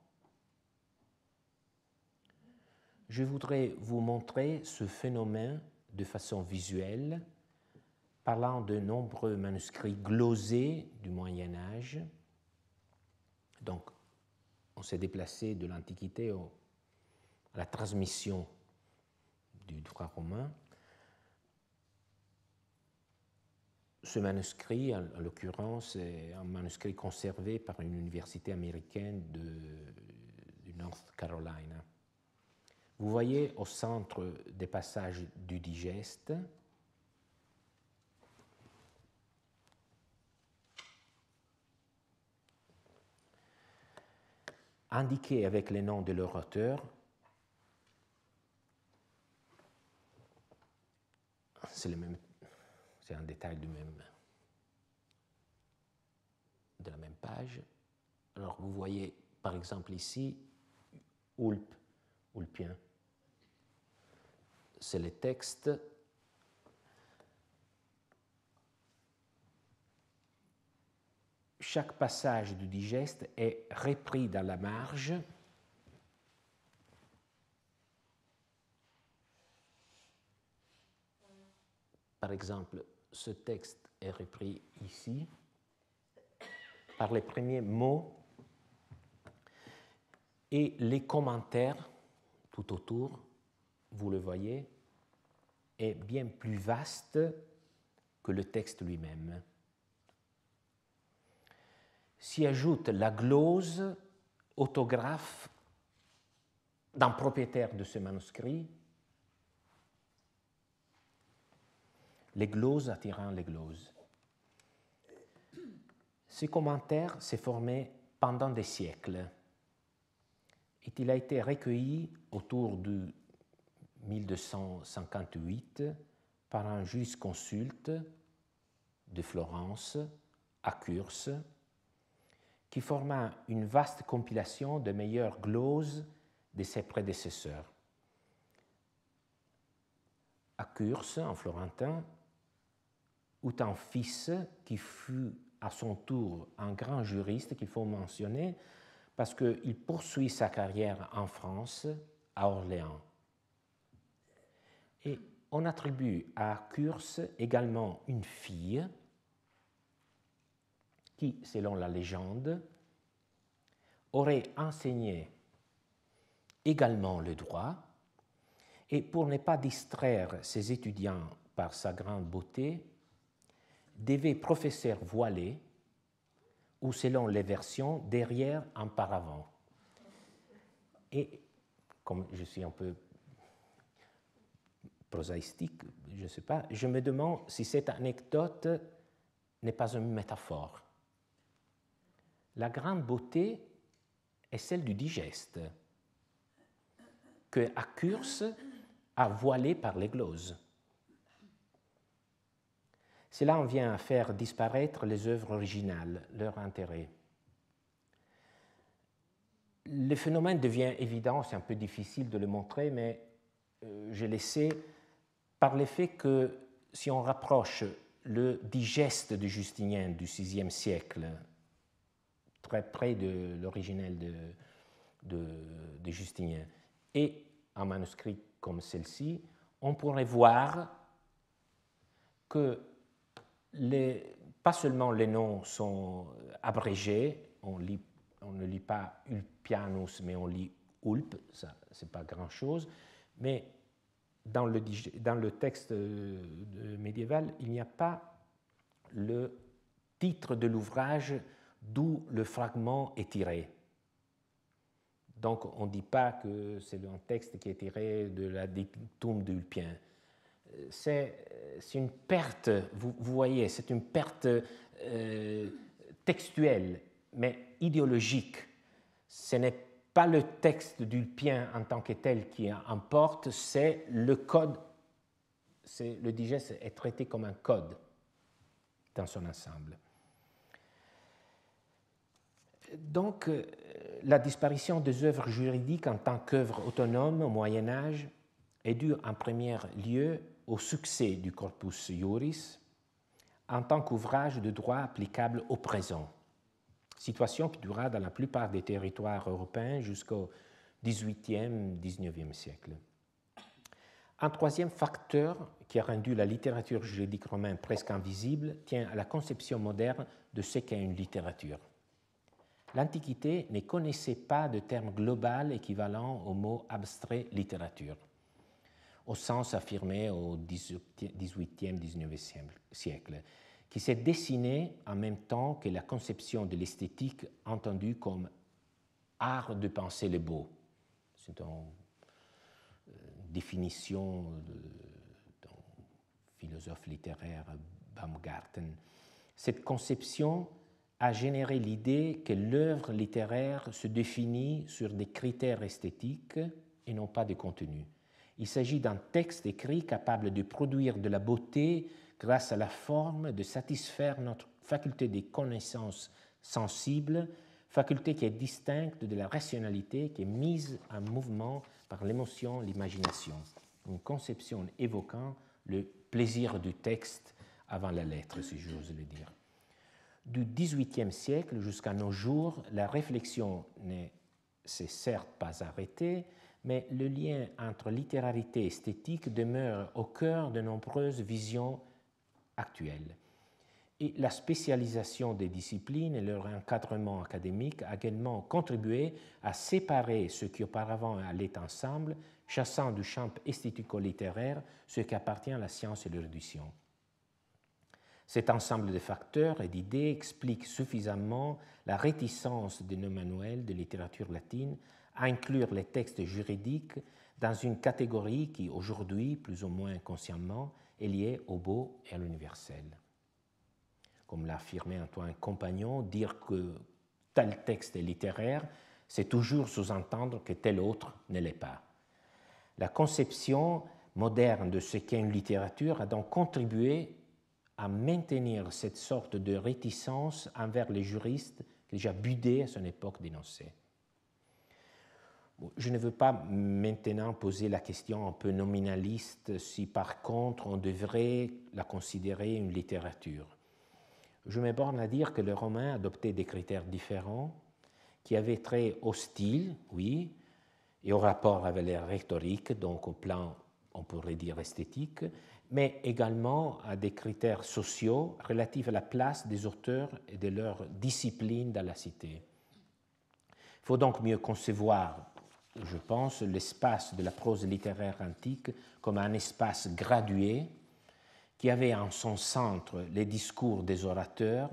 Je voudrais vous montrer ce phénomène de façon visuelle, parlant de nombreux manuscrits glosés du Moyen Âge, donc on s'est déplacé de l'Antiquité à la transmission du droit romain. Ce manuscrit, en, l'occurrence, est un manuscrit conservé par une université américaine de, North Carolina. Vous voyez au centre des passages du digeste Indiqué avec les noms de leur auteur. C'est un détail du même, de la même page. Alors vous voyez par exemple ici Ulp, Ulpien. C'est le texte chaque passage du digeste est repris dans la marge. Par exemple, ce texte est repris ici par les premiers mots et les commentaires tout autour, vous le voyez, est bien plus vaste que le texte lui-même s'y ajoute la glose autographe d'un propriétaire de ce manuscrit, les gloses attirant les gloses. Ce commentaire s'est formé pendant des siècles et il a été recueilli autour de 1258 par un juge consulte de Florence à Curse, qui forma une vaste compilation de meilleures gloses de ses prédécesseurs. À en Florentin, ou un fils qui fut à son tour un grand juriste qu'il faut mentionner parce qu'il poursuit sa carrière en France, à Orléans. Et on attribue à Curse également une fille qui, selon la légende, aurait enseigné également le droit, et pour ne pas distraire ses étudiants par sa grande beauté, devait professeur voilé, ou selon les versions, derrière un paravent. Et comme je suis un peu prosaïstique, je ne sais pas, je me demande si cette anecdote n'est pas une métaphore la grande beauté est celle du digeste, que Accurse a voilé par les gloses. Cela en vient à faire disparaître les œuvres originales, leur intérêt. Le phénomène devient évident, c'est un peu difficile de le montrer, mais euh, je le sais par l'effet que si on rapproche le digeste de Justinien du VIe siècle très près de l'originel de, Justinien. Et un manuscrit comme celle-ci, on pourrait voir que les, pas seulement les noms sont abrégés, on, ne lit pas Ulpianus, mais on lit Ulp, ça c'est pas grand-chose, mais dans dans le texte euh, médiéval, il n'y a pas le titre de l'ouvrage d'où le fragment est tiré. Donc on ne dit pas que c'est un texte qui est tiré de la tombe d'Ulpien. C'est une perte, vous, voyez, c'est une perte euh, textuelle, mais idéologique. Ce n'est pas le texte d'Ulpien en tant que tel qui importe, c'est le code. le digeste est traité comme un code dans son ensemble. Donc, euh, la disparition des œuvres juridiques en tant qu'œuvres autonomes au Moyen Âge est due en premier lieu au succès du corpus iuris en tant qu'ouvrage de droit applicable au présent, situation qui dura dans la plupart des territoires européens jusqu'au XVIIIe, XIXe siècle. Un troisième facteur qui a rendu la littérature juridique romaine presque invisible tient à la conception moderne de ce qu'est une littérature l'Antiquité ne connaissait pas de terme global équivalent au mot abstrait littérature, au sens affirmé au XVIIIe, XIXe siècle, qui s'est dessiné en même temps que la conception de l'esthétique entendue comme art de penser le beau. C'est une euh, définition d'un philosophe littéraire Baumgarten. Cette conception a généré l'idée que l'œuvre littéraire se définit sur des critères esthétiques et non pas des contenus. Il s'agit d'un texte écrit capable de produire de la beauté grâce à la forme, de satisfaire notre faculté des connaissances sensibles, faculté qui est distincte de la rationalité, qui est mise en mouvement par l'émotion, l'imagination. Une conception évoquant le plaisir du texte avant la lettre, si j'ose le dire. Du XVIIIe siècle jusqu'à nos jours, la réflexion ne s'est certes pas arrêtée, mais le lien entre littérarité et esthétique demeure au cœur de nombreuses visions actuelles. Et la spécialisation des disciplines et leur encadrement académique a également contribué à séparer ce qui auparavant allait ensemble, chassant du champ esthético-littéraire ce qui appartient à la science et l'érudition. Cet ensemble de facteurs et d'idées explique suffisamment la réticence de nos manuels de littérature latine à inclure les textes juridiques dans une catégorie qui, aujourd'hui, plus ou moins inconsciemment, est liée au beau et à l'universel. Comme l'a affirmé Antoine Compagnon, dire que tel texte est littéraire, c'est toujours sous-entendre que tel autre ne l'est pas. La conception moderne de ce qu'est une littérature a donc contribué à maintenir cette sorte de réticence envers les juristes déjà budés à son époque dénonçait. Je ne veux pas maintenant poser la question un peu nominaliste si par contre on devrait la considérer une littérature. Je me borne à dire que le Romains adoptait des critères différents qui avaient trait hostile, oui, et au rapport avec la rhétorique, donc au plan, on pourrait dire, esthétique, mais également à des critères sociaux relatifs à la place des auteurs et de leur discipline dans la cité. Il faut donc mieux concevoir, je pense, l'espace de la prose littéraire antique comme un espace gradué qui avait en son centre les discours des orateurs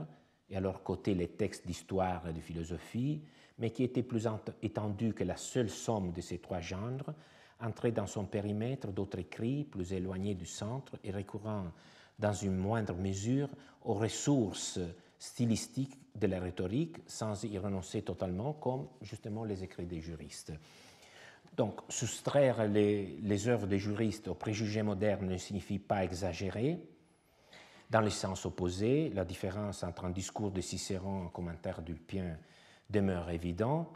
et à leur côté les textes d'histoire et de philosophie, mais qui était plus étendu que la seule somme de ces trois genres entrer dans son périmètre d'autres écrits plus éloignés du centre et recourant dans une moindre mesure aux ressources stylistiques de la rhétorique sans y renoncer totalement, comme justement les écrits des juristes. Donc, soustraire les, les œuvres des juristes aux préjugés modernes ne signifie pas exagérer. Dans le sens opposé, la différence entre un discours de Cicéron et un commentaire d'Ulpien demeure évidente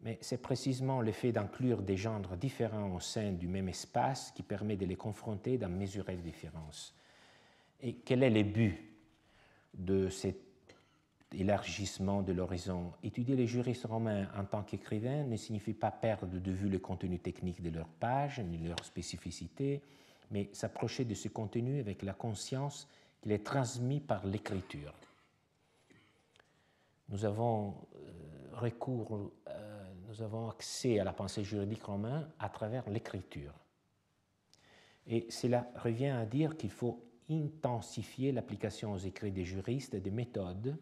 mais c'est précisément le fait d'inclure des genres différents au sein du même espace qui permet de les confronter d'en mesurer les différences. Et quel est le but de cet élargissement de l'horizon Étudier les juristes romains en tant qu'écrivains ne signifie pas perdre de vue le contenu technique de leurs pages ni leurs spécificités, mais s'approcher de ce contenu avec la conscience qu'il est transmis par l'écriture. Nous avons euh, recours euh, nous avons accès à la pensée juridique romaine à travers l'écriture. Et cela revient à dire qu'il faut intensifier l'application aux écrits des juristes des méthodes,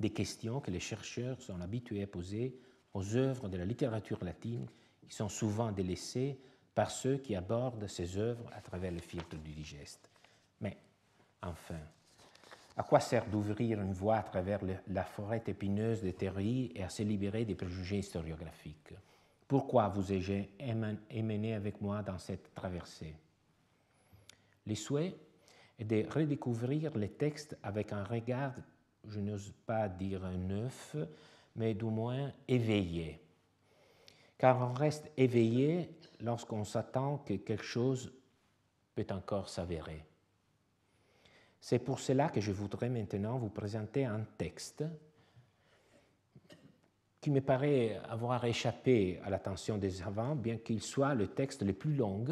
des questions que les chercheurs sont habitués à poser aux œuvres de la littérature latine, qui sont souvent délaissées par ceux qui abordent ces œuvres à travers le filtre du digeste. Mais enfin, à quoi sert d'ouvrir une voie à travers la forêt épineuse des théories et à se libérer des préjugés historiographiques Pourquoi vous ai-je émené avec moi dans cette traversée Le souhait est de redécouvrir les textes avec un regard, je n'ose pas dire neuf, mais du moins éveillé. Car on reste éveillé lorsqu'on s'attend que quelque chose peut encore s'avérer. C'est pour cela que je voudrais maintenant vous présenter un texte qui me paraît avoir échappé à l'attention des savants, bien qu'il soit le texte le plus long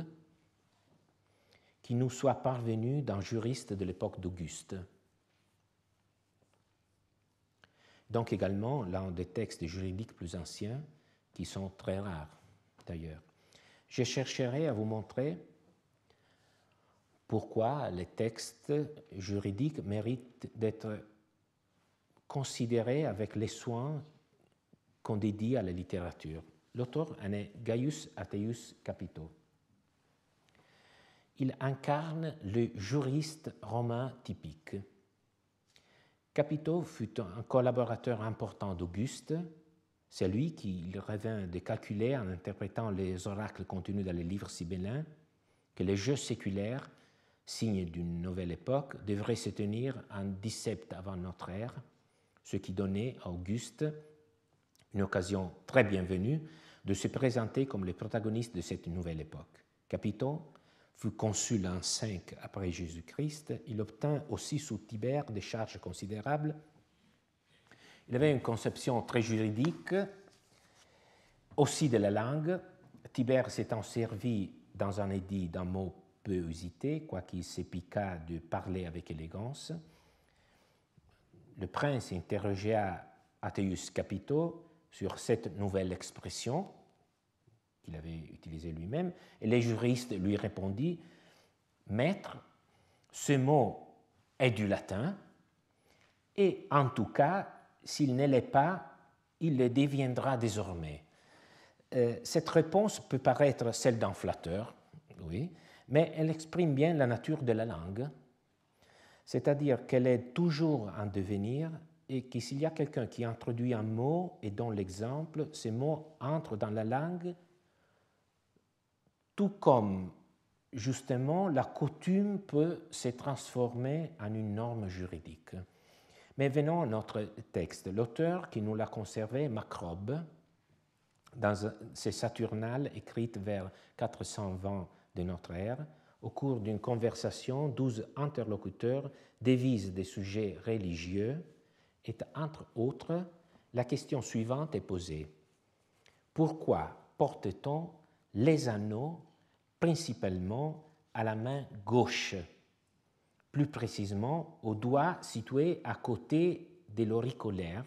qui nous soit parvenu d'un juriste de l'époque d'Auguste. Donc également l'un des textes juridiques plus anciens, qui sont très rares d'ailleurs. Je chercherai à vous montrer pourquoi les textes juridiques méritent d'être considérés avec les soins qu'on dédie à la littérature. L'auteur en est Gaius Ateius Capito. Il incarne le juriste romain typique. Capito fut un collaborateur important d'Auguste. C'est lui qui revint de calculer en interprétant les oracles contenus dans les livres sibéliens que les jeux séculaires signe d'une nouvelle époque, devrait se tenir en 17 avant notre ère, ce qui donnait à Auguste une occasion très bienvenue de se présenter comme le protagoniste de cette nouvelle époque. Capiton fut consul en 5 après Jésus-Christ. Il obtint aussi sous Tibère des charges considérables. Il avait une conception très juridique, aussi de la langue. Tibère s'étant servi dans un édit d'un mot peu hésité, quoiqu'il s'épiquât de parler avec élégance. Le prince interrogea Atheus Capito sur cette nouvelle expression qu'il avait utilisée lui-même, et les juristes lui répondit Maître, ce mot est du latin, et en tout cas, s'il ne l'est pas, il le deviendra désormais. Euh, cette réponse peut paraître celle d'un flatteur, oui, mais elle exprime bien la nature de la langue, c'est-à-dire qu'elle est toujours en devenir et que s'il y a quelqu'un qui introduit un mot et dont l'exemple, ces mots entrent dans la langue, tout comme justement la coutume peut se transformer en une norme juridique. Mais venons à notre texte. L'auteur qui nous l'a conservé, Macrobe, dans ses Saturnales écrites vers 420 de notre ère, au cours d'une conversation, douze interlocuteurs dévisent des sujets religieux et, entre autres, la question suivante est posée. Pourquoi porte-t-on les anneaux principalement à la main gauche, plus précisément au doigt situé à côté de l'auriculaire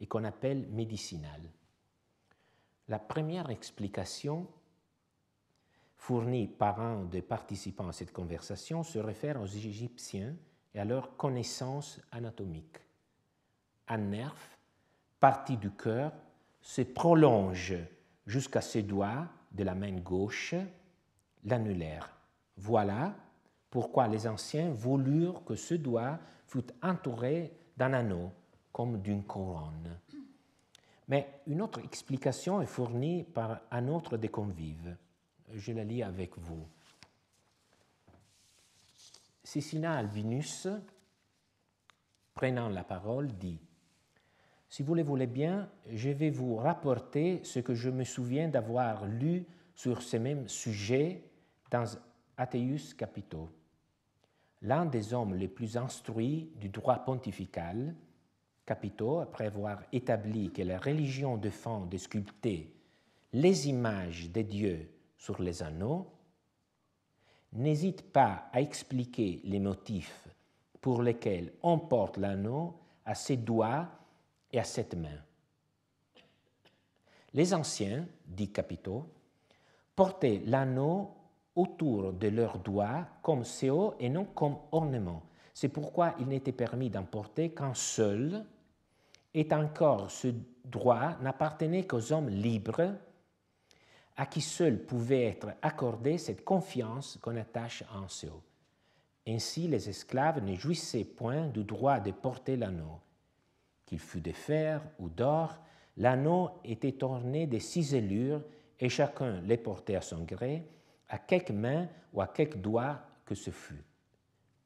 et qu'on appelle médicinal La première explication fourni par un des participants à cette conversation se réfère aux Égyptiens et à leur connaissance anatomique. Un nerf, partie du cœur, se prolonge jusqu'à ce doigt de la main gauche, l'annulaire. Voilà pourquoi les anciens voulurent que ce doigt fût entouré d'un anneau, comme d'une couronne. Mais une autre explication est fournie par un autre des convives je la lis avec vous. Cicina Alvinus, prenant la parole, dit Si vous le voulez bien, je vais vous rapporter ce que je me souviens d'avoir lu sur ce même sujet dans Ateus Capito. L'un des hommes les plus instruits du droit pontifical, Capito, après avoir établi que la religion défend de sculpter les images des dieux sur les anneaux, n'hésite pas à expliquer les motifs pour lesquels on porte l'anneau à ses doigts et à cette main. Les anciens, dit Capito, portaient l'anneau autour de leurs doigts comme sceau et non comme ornement. C'est pourquoi il n'était permis d'en porter qu'un seul, et encore ce droit n'appartenait qu'aux hommes libres à qui seul pouvait être accordée cette confiance qu'on attache en seau. Ainsi, les esclaves ne jouissaient point du droit de porter l'anneau. Qu'il fût de fer ou d'or, l'anneau était orné de ciselures et chacun les portait à son gré, à quelque main ou à quelque doigt que ce fût.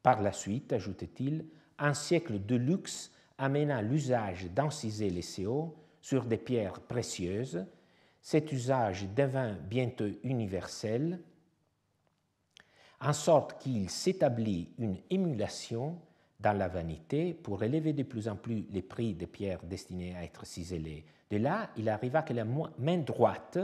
Par la suite, ajoutait-il, un siècle de luxe amena l'usage d'enciser les seaux sur des pierres précieuses, cet usage devint bientôt universel, en sorte qu'il s'établit une émulation dans la vanité pour élever de plus en plus les prix des pierres destinées à être ciselées. De là, il arriva que la main droite,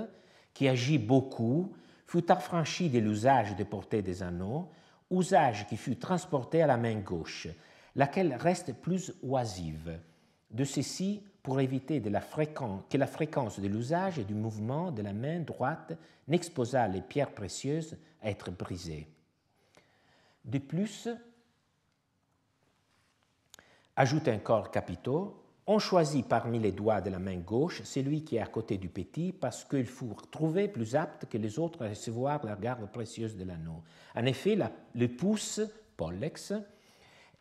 qui agit beaucoup, fut affranchie de l'usage de porter des anneaux, usage qui fut transporté à la main gauche, laquelle reste plus oisive. De ceci, pour éviter que la fréquence de l'usage et du mouvement de la main droite n'exposât les pierres précieuses à être brisées. De plus, ajoute encore Capito, on choisit parmi les doigts de la main gauche celui qui est à côté du petit parce qu'il faut trouver plus apte que les autres à recevoir la garde précieuse de l'anneau. En effet, le pouce, pollex,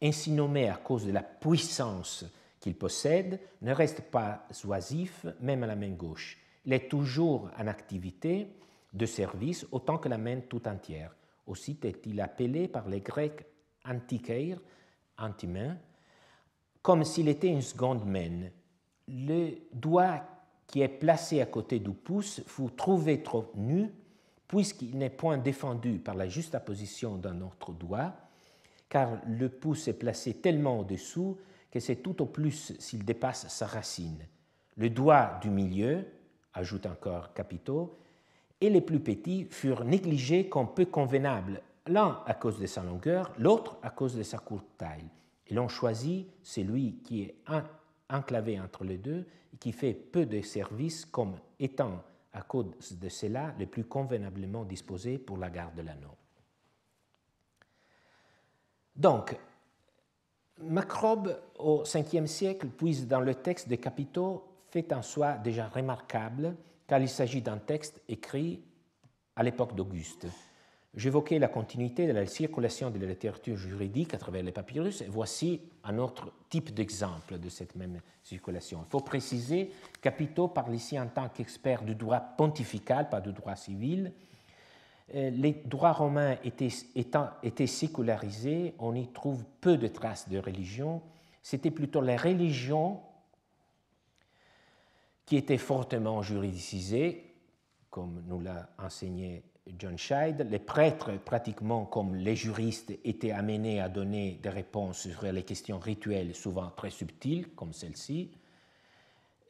ainsi nommé à cause de la puissance possède ne reste pas oisif, même à la main gauche. Il est toujours en activité de service autant que la main tout entière. Aussi est-il appelé par les Grecs antikeir, antimain, comme s'il était une seconde main. Le doigt qui est placé à côté du pouce fut trouvé trop nu, puisqu'il n'est point défendu par la juste position d'un autre doigt, car le pouce est placé tellement au-dessous que c'est tout au plus s'il dépasse sa racine. Le doigt du milieu, ajoute encore Capito, et les plus petits furent négligés comme peu convenables, l'un à cause de sa longueur, l'autre à cause de sa courte taille. Et l'on choisit celui qui est enclavé entre les deux et qui fait peu de service comme étant, à cause de cela, le plus convenablement disposé pour la garde de l'anneau. Donc, Macrobe, au Ve siècle, puise dans le texte des capitaux, fait en soi déjà remarquable, car il s'agit d'un texte écrit à l'époque d'Auguste. J'évoquais la continuité de la circulation de la littérature juridique à travers les papyrus, et voici un autre type d'exemple de cette même circulation. Il faut préciser, Capito parle ici en tant qu'expert du droit pontifical, pas du droit civil, euh, les droits romains étaient, étant, étaient sécularisés, on y trouve peu de traces de religion. C'était plutôt la religion qui était fortement juridicisée, comme nous l'a enseigné John Scheid. Les prêtres, pratiquement comme les juristes, étaient amenés à donner des réponses sur les questions rituelles, souvent très subtiles, comme celle-ci.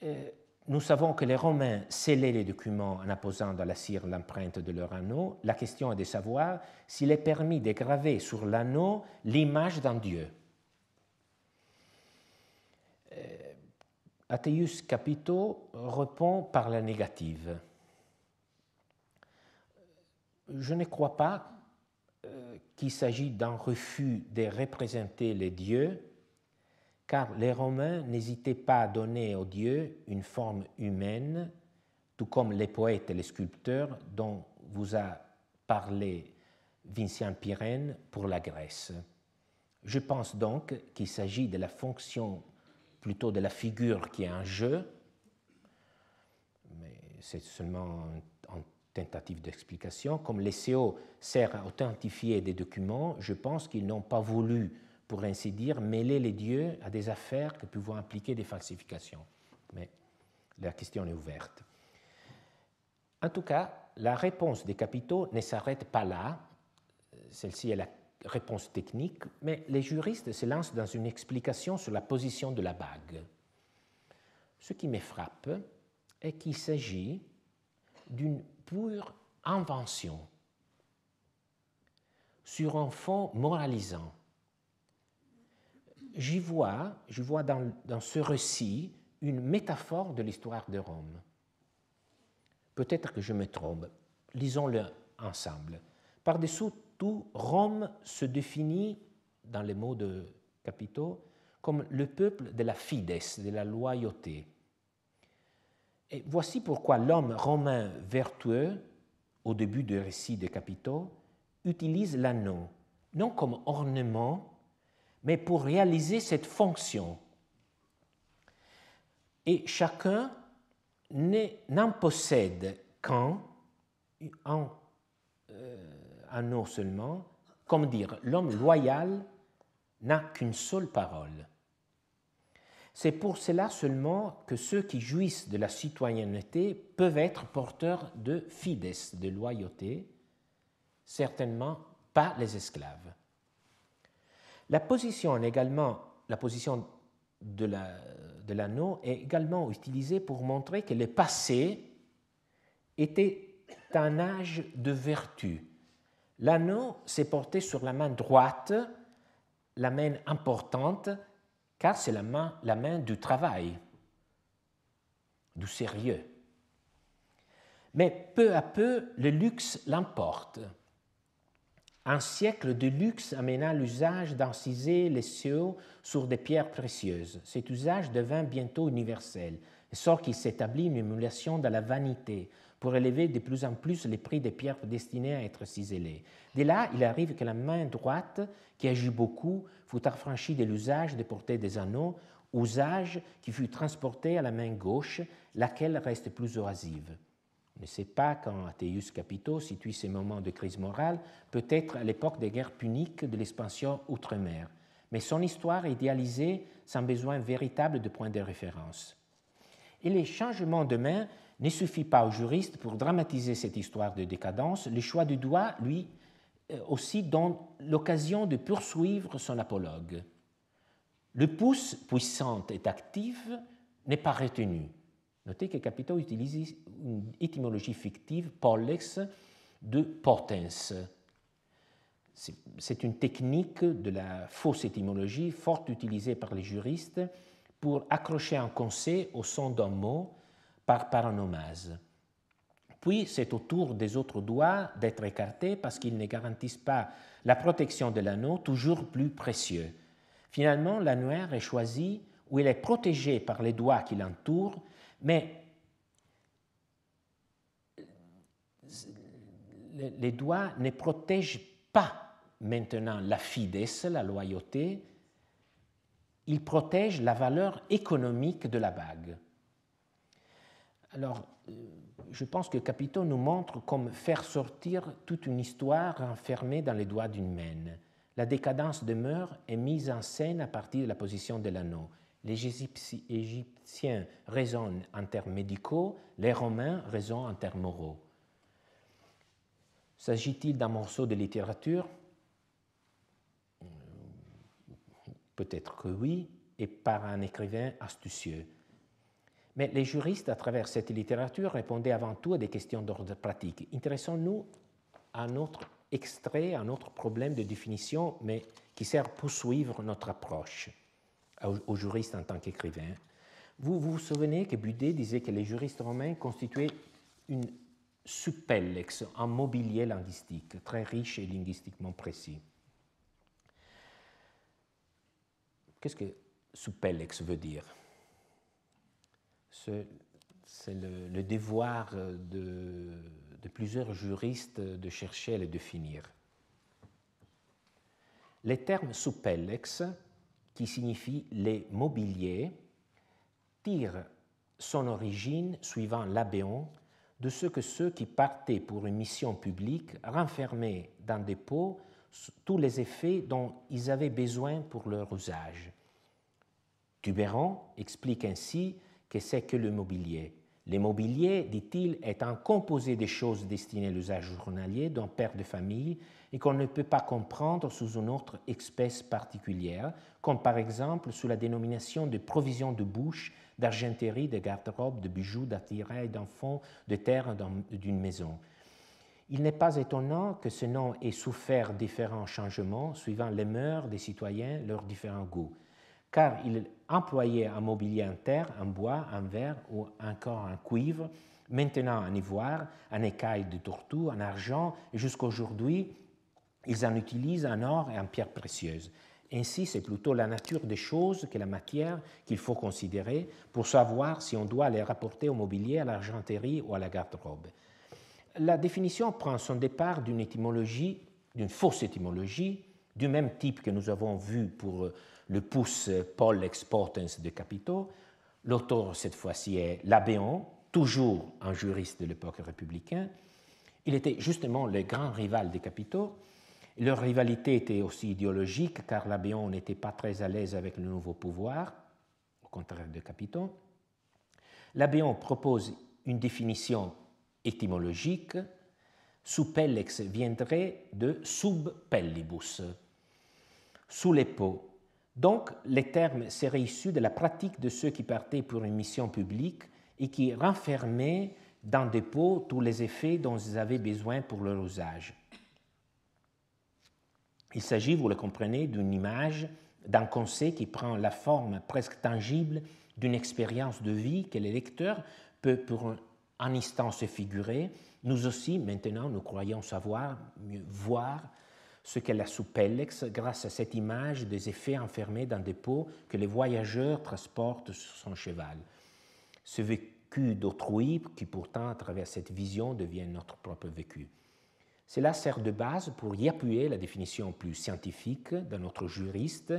Euh, nous savons que les Romains scellaient les documents en apposant dans la cire l'empreinte de leur anneau. La question est de savoir s'il est permis de graver sur l'anneau l'image d'un dieu. Euh, Atheus Capito répond par la négative. Je ne crois pas euh, qu'il s'agit d'un refus de représenter les dieux car les Romains n'hésitaient pas à donner aux dieux une forme humaine, tout comme les poètes et les sculpteurs dont vous a parlé Vincent Pirène pour la Grèce. Je pense donc qu'il s'agit de la fonction, plutôt de la figure qui est en jeu, mais c'est seulement en tentative d'explication. Comme les CO servent à authentifier des documents, je pense qu'ils n'ont pas voulu pour ainsi dire, mêler les dieux à des affaires que pouvaient impliquer des falsifications. Mais la question est ouverte. En tout cas, la réponse des capitaux ne s'arrête pas là. Celle-ci est la réponse technique, mais les juristes se lancent dans une explication sur la position de la bague. Ce qui me frappe est qu'il s'agit d'une pure invention sur un fond moralisant j'y vois, je vois dans, ce récit une métaphore de l'histoire de Rome. Peut-être que je me trompe. Lisons-le ensemble. Par-dessous tout, Rome se définit, dans les mots de Capito, comme le peuple de la fides, de la loyauté. Et voici pourquoi l'homme romain vertueux, au début du récit de Capito, utilise l'anneau, non comme ornement, mais pour réaliser cette fonction. Et chacun n'en possède qu'un, euh, un, seul seulement, comme dire, l'homme loyal n'a qu'une seule parole. C'est pour cela seulement que ceux qui jouissent de la citoyenneté peuvent être porteurs de fides, de loyauté, certainement pas les esclaves. La position, également, la position de l'anneau est également utilisée pour montrer que le passé était un âge de vertu. L'anneau s'est porté sur la main droite, la main importante, car c'est la main, la main du travail, du sérieux. Mais peu à peu, le luxe l'emporte. Un siècle de luxe amena l'usage d'enciser les cieux sur des pierres précieuses. Cet usage devint bientôt universel, sort sorte qu'il s'établit une émulation de la vanité pour élever de plus en plus les prix des pierres destinées à être ciselées. Dès là, il arrive que la main droite, qui agit beaucoup, fut affranchie de l'usage de porter des anneaux, usage qui fut transporté à la main gauche, laquelle reste plus oasive ne sait pas quand Ateius Capito situe ces moments de crise morale, peut-être à l'époque des guerres puniques de l'expansion outre-mer, mais son histoire est idéalisée sans besoin véritable de points de référence. Et les changements de main ne suffit pas aux juristes pour dramatiser cette histoire de décadence. Le choix du doigt, lui, euh, aussi donne l'occasion de poursuivre son apologue. Le pouce, puissant et actif, n'est pas retenu. Notez que Capito utilise une um, étymologie fictive, pollex, de potens. C'est une technique de la fausse étymologie forte utilisée par les juristes pour accrocher un conseil au son d'un mot par paranomase. Puis c'est au tour des autres doigts d'être écartés parce qu'ils ne garantissent pas la protection de l'anneau toujours plus précieux. Finalement, l'annuaire est choisi où il est protégé par les doigts qui l'entourent mais euh, les doigts ne protègent pas maintenant la fidesse, la loyauté, ils protègent la valeur économique de la bague. Alors, euh, je pense que Capito nous montre comment faire sortir toute une histoire enfermée dans les doigts d'une main. La décadence demeure et mise en scène à partir de la position de l'anneau. Les Égyptiens raisonnent en termes médicaux, les Romains raisonnent en termes moraux. S'agit-il d'un morceau de littérature Peut-être que oui, et par un écrivain astucieux. Mais les juristes, à travers cette littérature, répondaient avant tout à des questions d'ordre pratique. Intéressons-nous à un autre extrait, à un autre problème de définition, mais qui sert pour poursuivre notre approche aux juristes en tant qu'écrivains. Vous, vous souvenez que Budé disait que les juristes romains constituaient une supellex un mobilier linguistique, très riche et linguistiquement précis. Qu'est-ce que supellex veut dire C'est le, devoir de, plusieurs juristes de chercher à le définir. Les termes supellex qui signifie les mobiliers, tire son origine, suivant l'abéon, de ce que ceux qui partaient pour une mission publique renfermaient dans des pots tous les effets dont ils avaient besoin pour leur usage. Tuberon explique ainsi que c'est que le mobilier. Le mobilier, dit-il, étant composé des choses destinées à l'usage journalier d'un père de famille et qu'on ne peut pas comprendre sous une autre espèce particulière, comme par exemple sous la dénomination de provisions de bouche, d'argenterie, de garde-robe, de bijoux, d'attirail, d'enfants, de terre d'une maison. Il n'est pas étonnant que ce nom ait souffert différents changements suivant les mœurs des citoyens, leurs différents goûts car il employait un mobilier en terre, en bois, en verre ou encore en cuivre, maintenant en ivoire, en écaille de tortue, en argent, et jusqu'aujourd'hui, ils en utilisent en or et en pierres précieuses. Ainsi, c'est plutôt la nature des choses que la matière qu'il faut considérer pour savoir si on doit les rapporter au mobilier, à l'argenterie ou à la garde-robe. La définition prend son départ d'une étymologie, d'une fausse étymologie, du même type que nous avons vu pour euh, le pousse Paul Exportens de capitaux L'auteur, cette fois-ci, est Labéon, toujours un juriste de l'époque républicaine. Il était justement le grand rival de capitaux Leur rivalité était aussi idéologique, car Labéon n'était pas très à l'aise avec le nouveau pouvoir, au contraire de capitaux Labéon propose une définition étymologique. Supellex viendrait de sub pellibus, sous les peaux, donc, les termes seraient issus de la pratique de ceux qui partaient pour une mission publique et qui renfermaient dans des pots tous les effets dont ils avaient besoin pour leur usage. Il s'agit, vous le comprenez, d'une image, d'un conseil qui prend la forme presque tangible d'une expérience de vie que le lecteur peut pour un instant se figurer. Nous aussi, maintenant, nous croyons savoir, mieux voir, ce qu'elle a sous grâce à cette image des effets enfermés dans des pots que les voyageurs transportent sur son cheval. Ce vécu d'autrui, qui pourtant à travers cette vision devient notre propre vécu. Cela sert de base pour y appuyer la définition plus scientifique de notre juriste.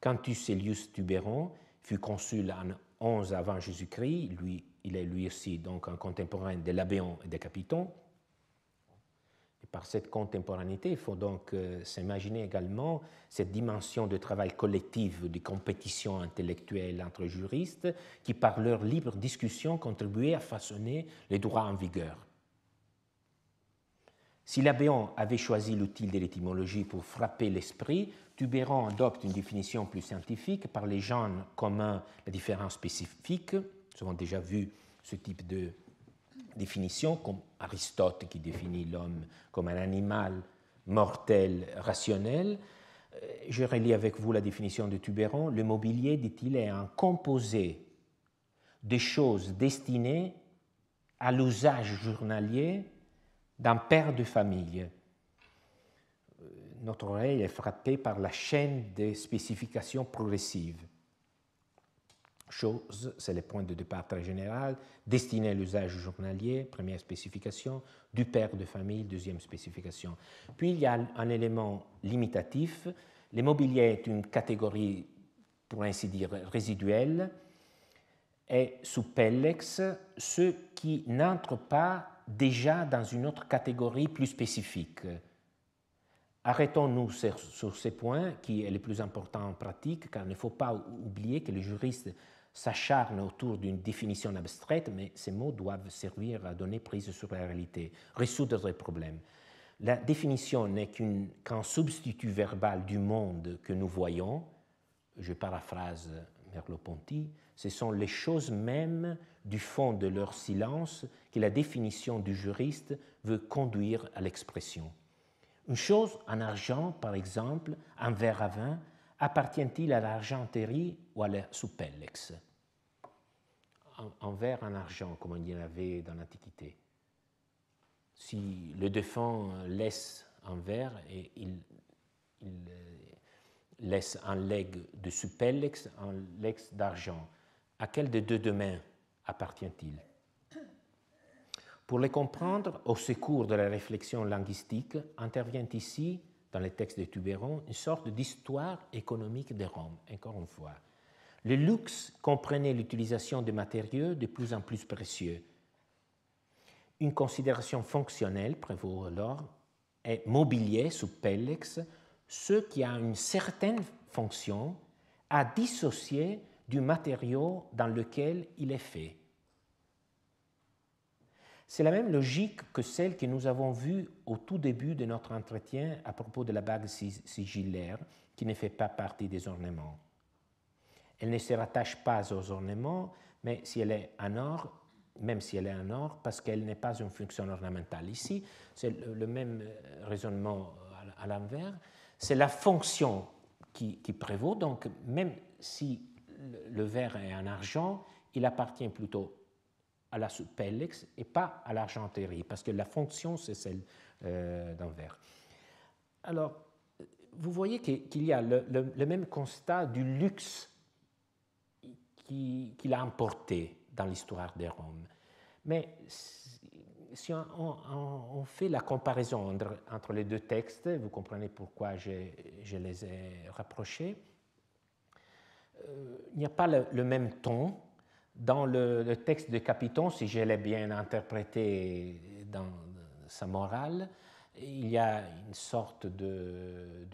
Cantus Elius Tuberon, fut consul en 11 avant Jésus-Christ, lui, il est lui aussi donc un contemporain de Labéon et de Capiton, par cette contemporanéité, il faut donc euh, s'imaginer également cette dimension de travail collectif, de compétition intellectuelle entre juristes, qui par leur libre discussion contribuaient à façonner les droits en vigueur. Si Labéon avait choisi l'outil de l'étymologie pour frapper l'esprit, Tubéron adopte une définition plus scientifique par les genres communs, les différence spécifiques, nous avons déjà vu ce type de définition, comme Aristote qui définit l'homme comme un animal mortel, rationnel. Euh, je relis avec vous la définition de Tubéron. Le mobilier, dit-il, est un composé de choses destinées à l'usage journalier d'un père de famille. Euh, notre oreille est frappée par la chaîne des spécifications progressives chose, c'est le point de départ très général, destiné à l'usage journalier, première spécification, du père de famille, deuxième spécification. Puis il y a un élément limitatif, l'immobilier est une catégorie, pour ainsi dire, résiduelle, et sous Pellex, ceux qui n'entrent pas déjà dans une autre catégorie plus spécifique. Arrêtons-nous sur, ces points qui est le plus important en pratique, car il ne faut pas oublier que les juristes s'acharne autour d'une définition abstraite, mais ces mots doivent servir à donner prise sur la réalité, résoudre les problèmes. La définition n'est qu'un substitut verbal du monde que nous voyons. Je paraphrase Merleau-Ponty, ce sont les choses mêmes du fond de leur silence que la définition du juriste veut conduire à l'expression. Une chose en argent, par exemple, un verre à vin, appartient-il à l'argenterie ou à la supellex en, verre, en argent, comme on y en avait dans l'Antiquité. Si le défunt laisse un verre, et il, euh, laisse un leg de supellex, un lex d'argent. À quel des deux demains appartient-il Pour les comprendre, au secours de la réflexion linguistique, intervient ici dans les textes de Tubéron, une sorte d'histoire économique de Rome, encore une fois. Le luxe comprenait l'utilisation de matériaux de plus en plus précieux. Une considération fonctionnelle prévaut alors, et mobilier sous Pellex, ce qui a une certaine fonction à dissocier du matériau dans lequel il est fait. C'est la même logique que celle que nous avons vue au tout début de notre entretien à propos de la bague sigillaire qui ne fait pas partie des ornements. Elle ne se rattache pas aux ornements, mais si elle est en or, même si elle est en or, parce qu'elle n'est pas une fonction ornementale. Ici, c'est le même euh, raisonnement euh, à l'envers. C'est la fonction qui, qui, prévaut, donc même si le verre est en argent, il appartient plutôt à la supellex et pas à l'argenterie, parce que la fonction, c'est celle euh, d'un verre. Alors, vous voyez qu'il y a le, même constat du luxe qu'il a emporté dans l'histoire des Roms. Mais si on, fait la comparaison entre, les deux textes, vous comprenez pourquoi je, les ai rapprochés, euh, il n'y a pas le même ton dans le, texte de Capiton, si je l'ai bien interprété dans sa morale, il y a une sorte de,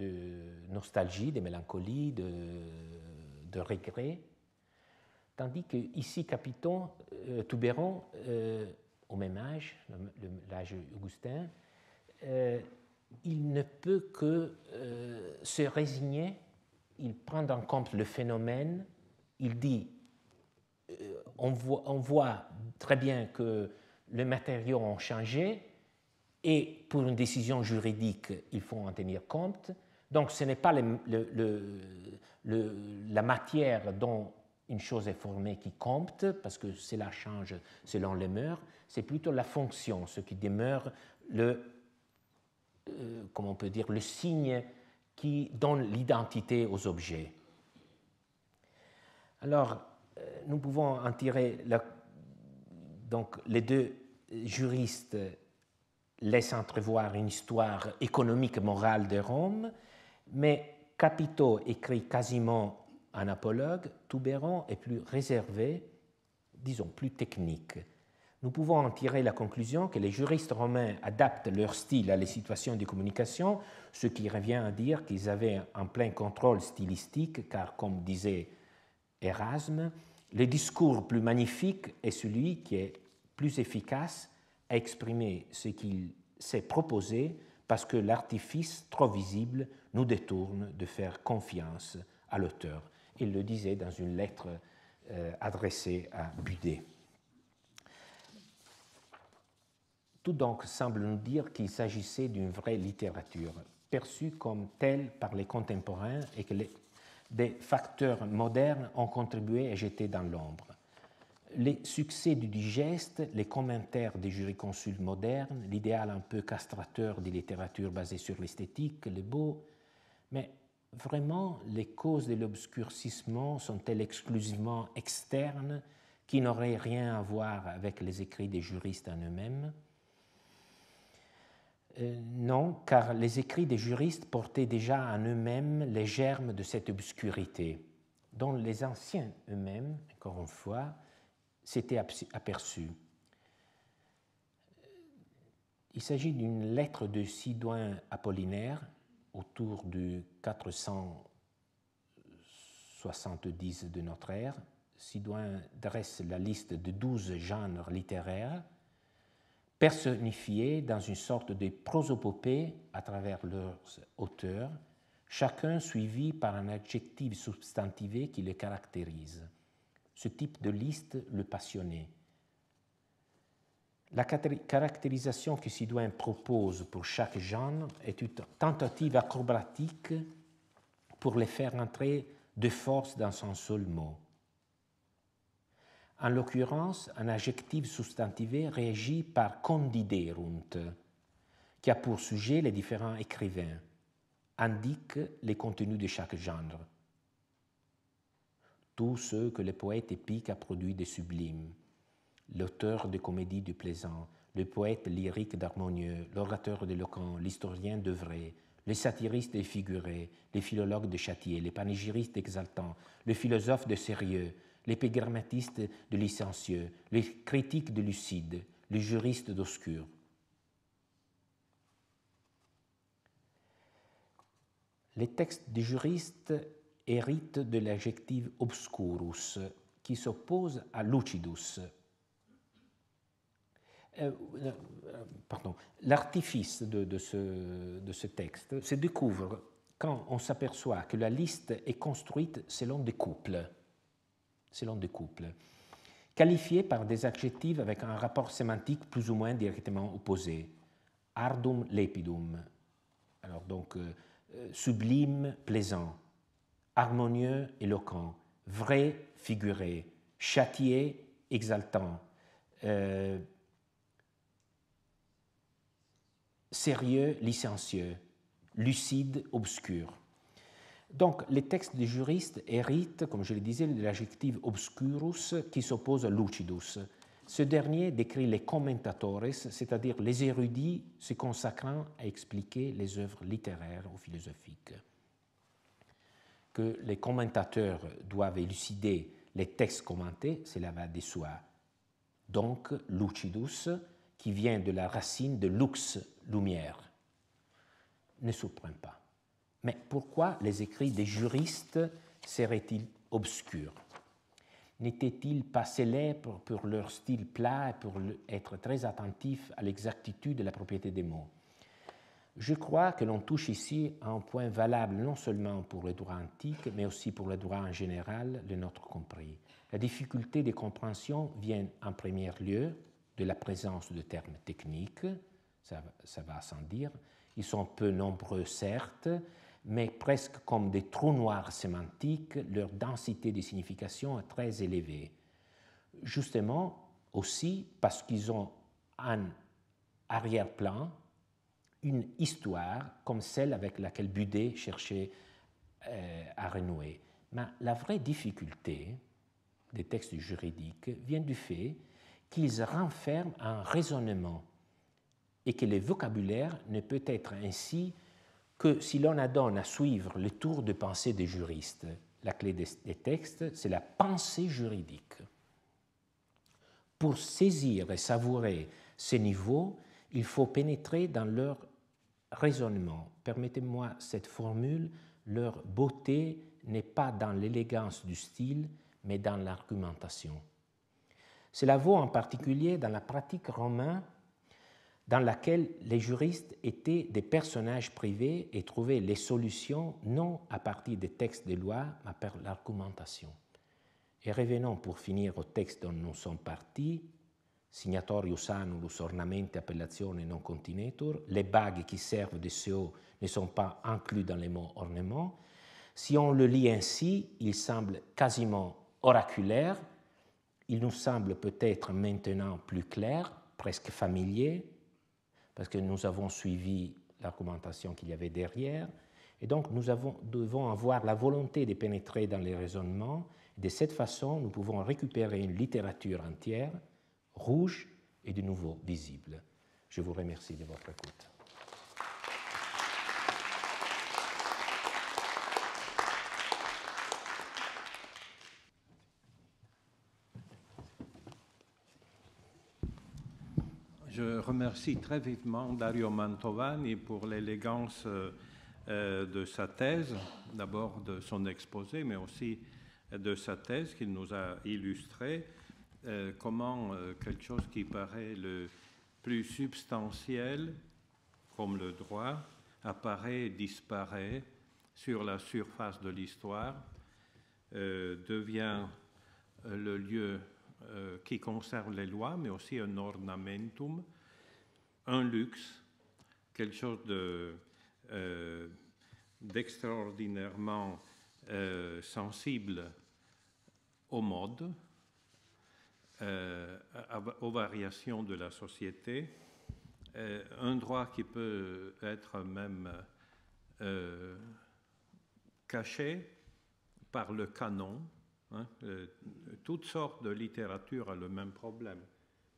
nostalgie, de mélancolie, de, regret. Tandis que ici, Capiton, euh, Toubéron, euh, au même âge, l'âge augustin, euh, il ne peut que euh, se résigner, il prend en compte le phénomène, il dit euh, on voit, très bien que les matériaux ont changé et pour une décision juridique, il faut en tenir compte. Donc ce n'est pas la matière dont une chose est formée qui compte, parce que cela change selon les mœurs, c'est plutôt la fonction, ce qui demeure le, euh, on peut dire, le signe qui donne l'identité aux objets. Alors, euh, nous pouvons en tirer donc les deux juristes laissent entrevoir une histoire économique morale de Rome, mais Capito écrit quasiment un apologue, Toubéron est plus réservé, disons plus technique. Nous pouvons en tirer la conclusion que les juristes romains adaptent leur style à les situations de communication, ce qui revient à dire qu'ils avaient un plein contrôle stylistique, car comme disait Erasme, le discours plus magnifique est celui qui est plus efficace à exprimer ce qu'il s'est proposé parce que l'artifice trop visible nous détourne de faire confiance à l'auteur. Il le disait dans une lettre euh, adressée à Budet. Tout donc semble nous dire qu'il s'agissait d'une vraie littérature, perçue comme telle par les contemporains et que les des facteurs modernes ont contribué à jeter dans l'ombre. Les succès du digeste, les commentaires des jurisconsultes modernes, l'idéal un peu castrateur des littératures basées sur l'esthétique, le beau, mais vraiment les causes de l'obscurcissement sont-elles exclusivement externes qui n'auraient rien à voir avec les écrits des juristes en eux-mêmes euh, non, car les écrits des juristes portaient déjà en eux-mêmes les germes de cette obscurité, dont les anciens eux-mêmes, encore une fois, s'étaient aperçus. Il s'agit d'une lettre de Sidoin Apollinaire autour du 470 de notre ère. Sidouin dresse la liste de douze genres littéraires personnifiés dans une sorte de prosopopée à travers leurs auteurs, chacun suivi par un adjectif substantivé qui les caractérise. Ce type de liste le passionnait. La caractérisation que Sidouin propose pour chaque genre est une tentative acrobatique pour les faire entrer de force dans son seul mot. En l'occurrence, un adjectif substantivé réagit par condiderunt, qui a pour sujet les différents écrivains, indique les contenus de chaque genre. Tous ceux que le poète épique a produit de sublimes, l'auteur de comédies du plaisant, le poète lyrique d'harmonieux, l'orateur d'éloquent, l'historien de vrai, le satiriste de les philologues de châtier, les panégyristes exaltants, le philosophe de sérieux, l'épigrammatiste de licencieux, les critiques de Lucide, le juriste d'obscur. Les textes des juristes héritent de l'adjectif obscurus, qui s'oppose à lucidus. Euh, euh, l'artifice de ce texte se découvre quand on s'aperçoit que la liste est construite selon des couples selon des couples, qualifiés par des adjectifs avec un rapport sémantique plus ou moins directement opposé. Ardum lepidum, alors donc euh, euh, sublime, plaisant, harmonieux, éloquent, vrai, figuré, châtié, exaltant, euh, sérieux, licencieux, lucide, obscur. Donc, les textes des juristes héritent, comme je le disais, de l'adjectif obscurus qui s'oppose à lucidus. Ce dernier décrit les commentatores, c'est-à-dire les érudits se consacrant à expliquer les œuvres littéraires ou philosophiques. Que les commentateurs doivent élucider les textes commentés, cela va de soi. Donc, lucidus, qui vient de la racine de lux, lumière, ne surprend pas. Mais pourquoi les écrits des juristes seraient-ils obscurs N'étaient-ils pas célèbres pour leur style plat et pour être très attentifs à l'exactitude de la propriété des mots Je crois que l'on touche ici à un point valable non seulement pour le droit antique, mais aussi pour le droit en général, le notre compris. La difficulté des compréhensions vient en premier lieu de la présence de termes techniques, ça va sans dire, ils sont peu nombreux, certes, mais presque comme des trous noirs sémantiques, leur densité de signification est très élevée. Justement aussi parce qu'ils ont un arrière-plan, une histoire comme celle avec laquelle Budet cherchait euh, à renouer. Mais la vraie difficulté des textes juridiques vient du fait qu'ils renferment un raisonnement et que le vocabulaire ne peut être ainsi que si l'on adonne à suivre le tour de pensée des juristes, la clé des textes, c'est la pensée juridique. Pour saisir et savourer ces niveaux, il faut pénétrer dans leur raisonnement. Permettez-moi cette formule, leur beauté n'est pas dans l'élégance du style, mais dans l'argumentation. Cela vaut en particulier dans la pratique romaine dans laquelle les juristes étaient des personnages privés et trouvaient les solutions non à partir des textes de loi, mais par l'argumentation. Et revenons pour finir au texte dont nous sommes partis, signatorius annulus ornamenti e appellazione non continetur, les bagues qui servent de CO ne sont pas inclus dans les mots ornements » Si on le lit ainsi, il semble quasiment oraculaire, il nous semble peut-être maintenant plus clair, presque familier, parce que nous avons suivi l'argumentation qu'il y avait derrière. Et donc nous avons, devons avoir la volonté de pénétrer dans les raisonnements. De cette façon, nous pouvons récupérer une littérature entière, rouge et de nouveau visible. Je vous remercie de votre écoute. je remercie très vivement Dario Mantovani pour l'élégance euh, euh, de sa thèse, d'abord de son exposé, mais aussi euh, de sa thèse qu'il nous a illustré comment quelque chose qui paraît le plus substantiel, comme le droit, apparaît et disparaît sur la surface de l'histoire, devient le lieu euh, qui concerne les lois, mais aussi un ornamentum, un luxe, quelque chose de, euh, d'extraordinairement euh, sensible aux modes, aux variations de la société, un droit qui peut être même caché par le canon, Hein, euh, toutes sortes de littérature a le même problème,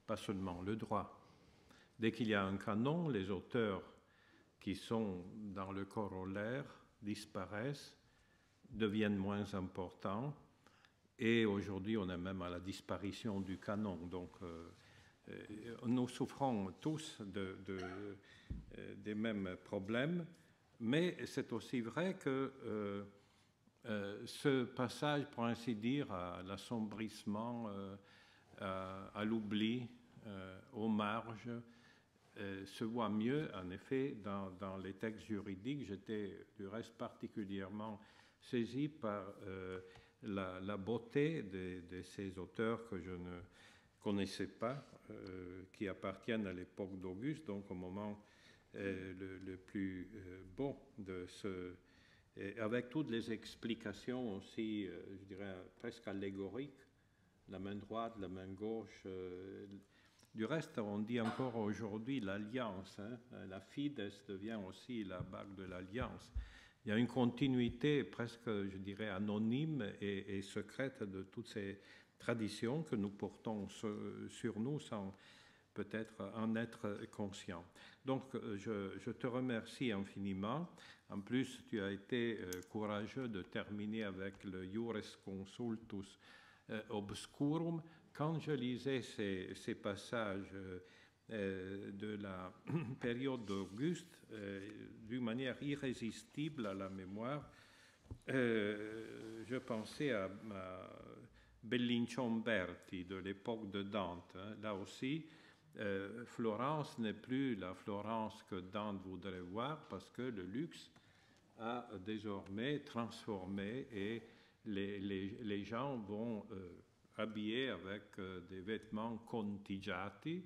pas seulement le droit. Dès qu'il y a un canon, les auteurs qui sont dans le corollaire disparaissent, deviennent moins importants, et aujourd'hui on est même à la disparition du canon. Donc euh, euh, nous souffrons tous des mêmes problèmes, mais c'est aussi vrai que euh, ce passage, pour ainsi dire, à l'assombrissement, euh, à, l'oubli, euh, aux marges, euh, se voit mieux, en effet, dans, les textes juridiques. J'étais, du reste, particulièrement saisi par la, beauté de, ces auteurs que je ne connaissais pas, qui appartiennent à l'époque d'Auguste, donc au moment le, le, plus beau de ce avec toutes les explications aussi, euh, je dirais, presque allégoriques, la main droite, la main gauche. Euh, du reste, on dit encore aujourd'hui l'alliance. Hein. Euh, la Fides devient aussi la bague de l'alliance. Il y a une continuité presque, je dirais, anonyme et, secrète de toutes ces traditions que nous portons sur nous sans peut-être en être conscient. Donc, je te remercie infiniment. En plus, tu as été euh, courageux de terminer avec le Iures Consultus euh, Obscurum. Quand je lisais ces, passages euh, de la période d'Auguste, d'une manière irrésistible à la mémoire, je pensais à, Bellincionberti Berti de l'époque de Dante. Hein. Là aussi, Florence n'est plus la Florence que Dante voudrait voir parce que le luxe a désormais transformé et les, gens vont euh, habiller avec euh, des vêtements contigiati,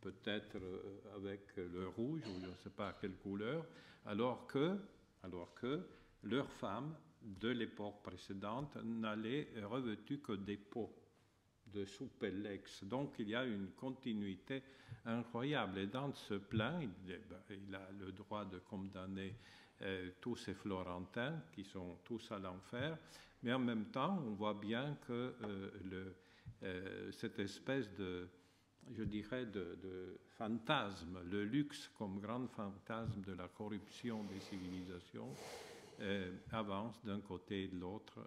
peut-être euh, avec le rouge ou je ne sais pas quelle couleur, alors que, alors que leurs femmes de l'époque précédente n'allaient revêtues que des peaux de soupellex. Donc il y a une continuité incroyable. Et dans ce plein il, eh ben, a le droit de condamner euh, tous ces Florentins qui sont tous à l'enfer, mais en même temps, on voit bien que euh, le, euh, cette espèce de, je dirais, de, fantasme, le luxe comme grand fantasme de la corruption des civilisations, avance d'un côté et de l'autre,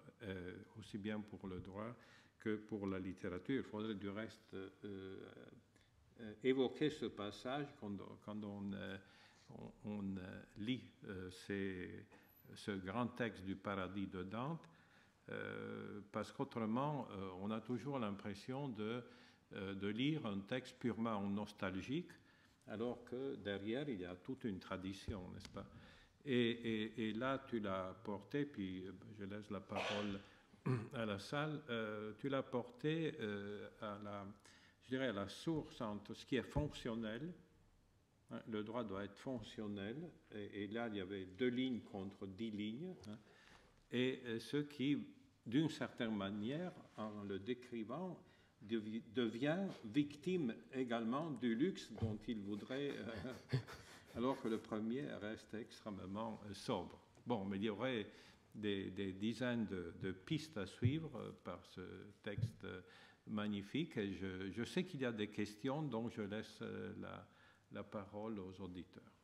aussi bien pour le droit que pour la littérature. Il faudrait du reste évoquer ce passage quand, quand on on, euh, lit euh, ce grand texte du paradis de Dante, euh, parce qu'autrement, on a toujours l'impression de, lire un texte purement nostalgique, alors que derrière, il y a toute une tradition, n'est-ce pas et, là, tu l'as porté, puis je laisse la parole à la salle, tu l'as porté à, la, je dirais à la source entre ce qui est fonctionnel le droit doit être fonctionnel. Et, là, il y avait deux lignes contre dix lignes. Hein. Et euh, ce qui, d'une certaine manière, en le décrivant, devient victime également du luxe dont il voudrait, euh, alors que le premier reste extrêmement euh, sobre. Bon, mais il y aurait des, dizaines de, pistes à suivre par ce texte magnifique et je, sais qu'il y a des questions, dont je laisse la, la parole aux auditeurs.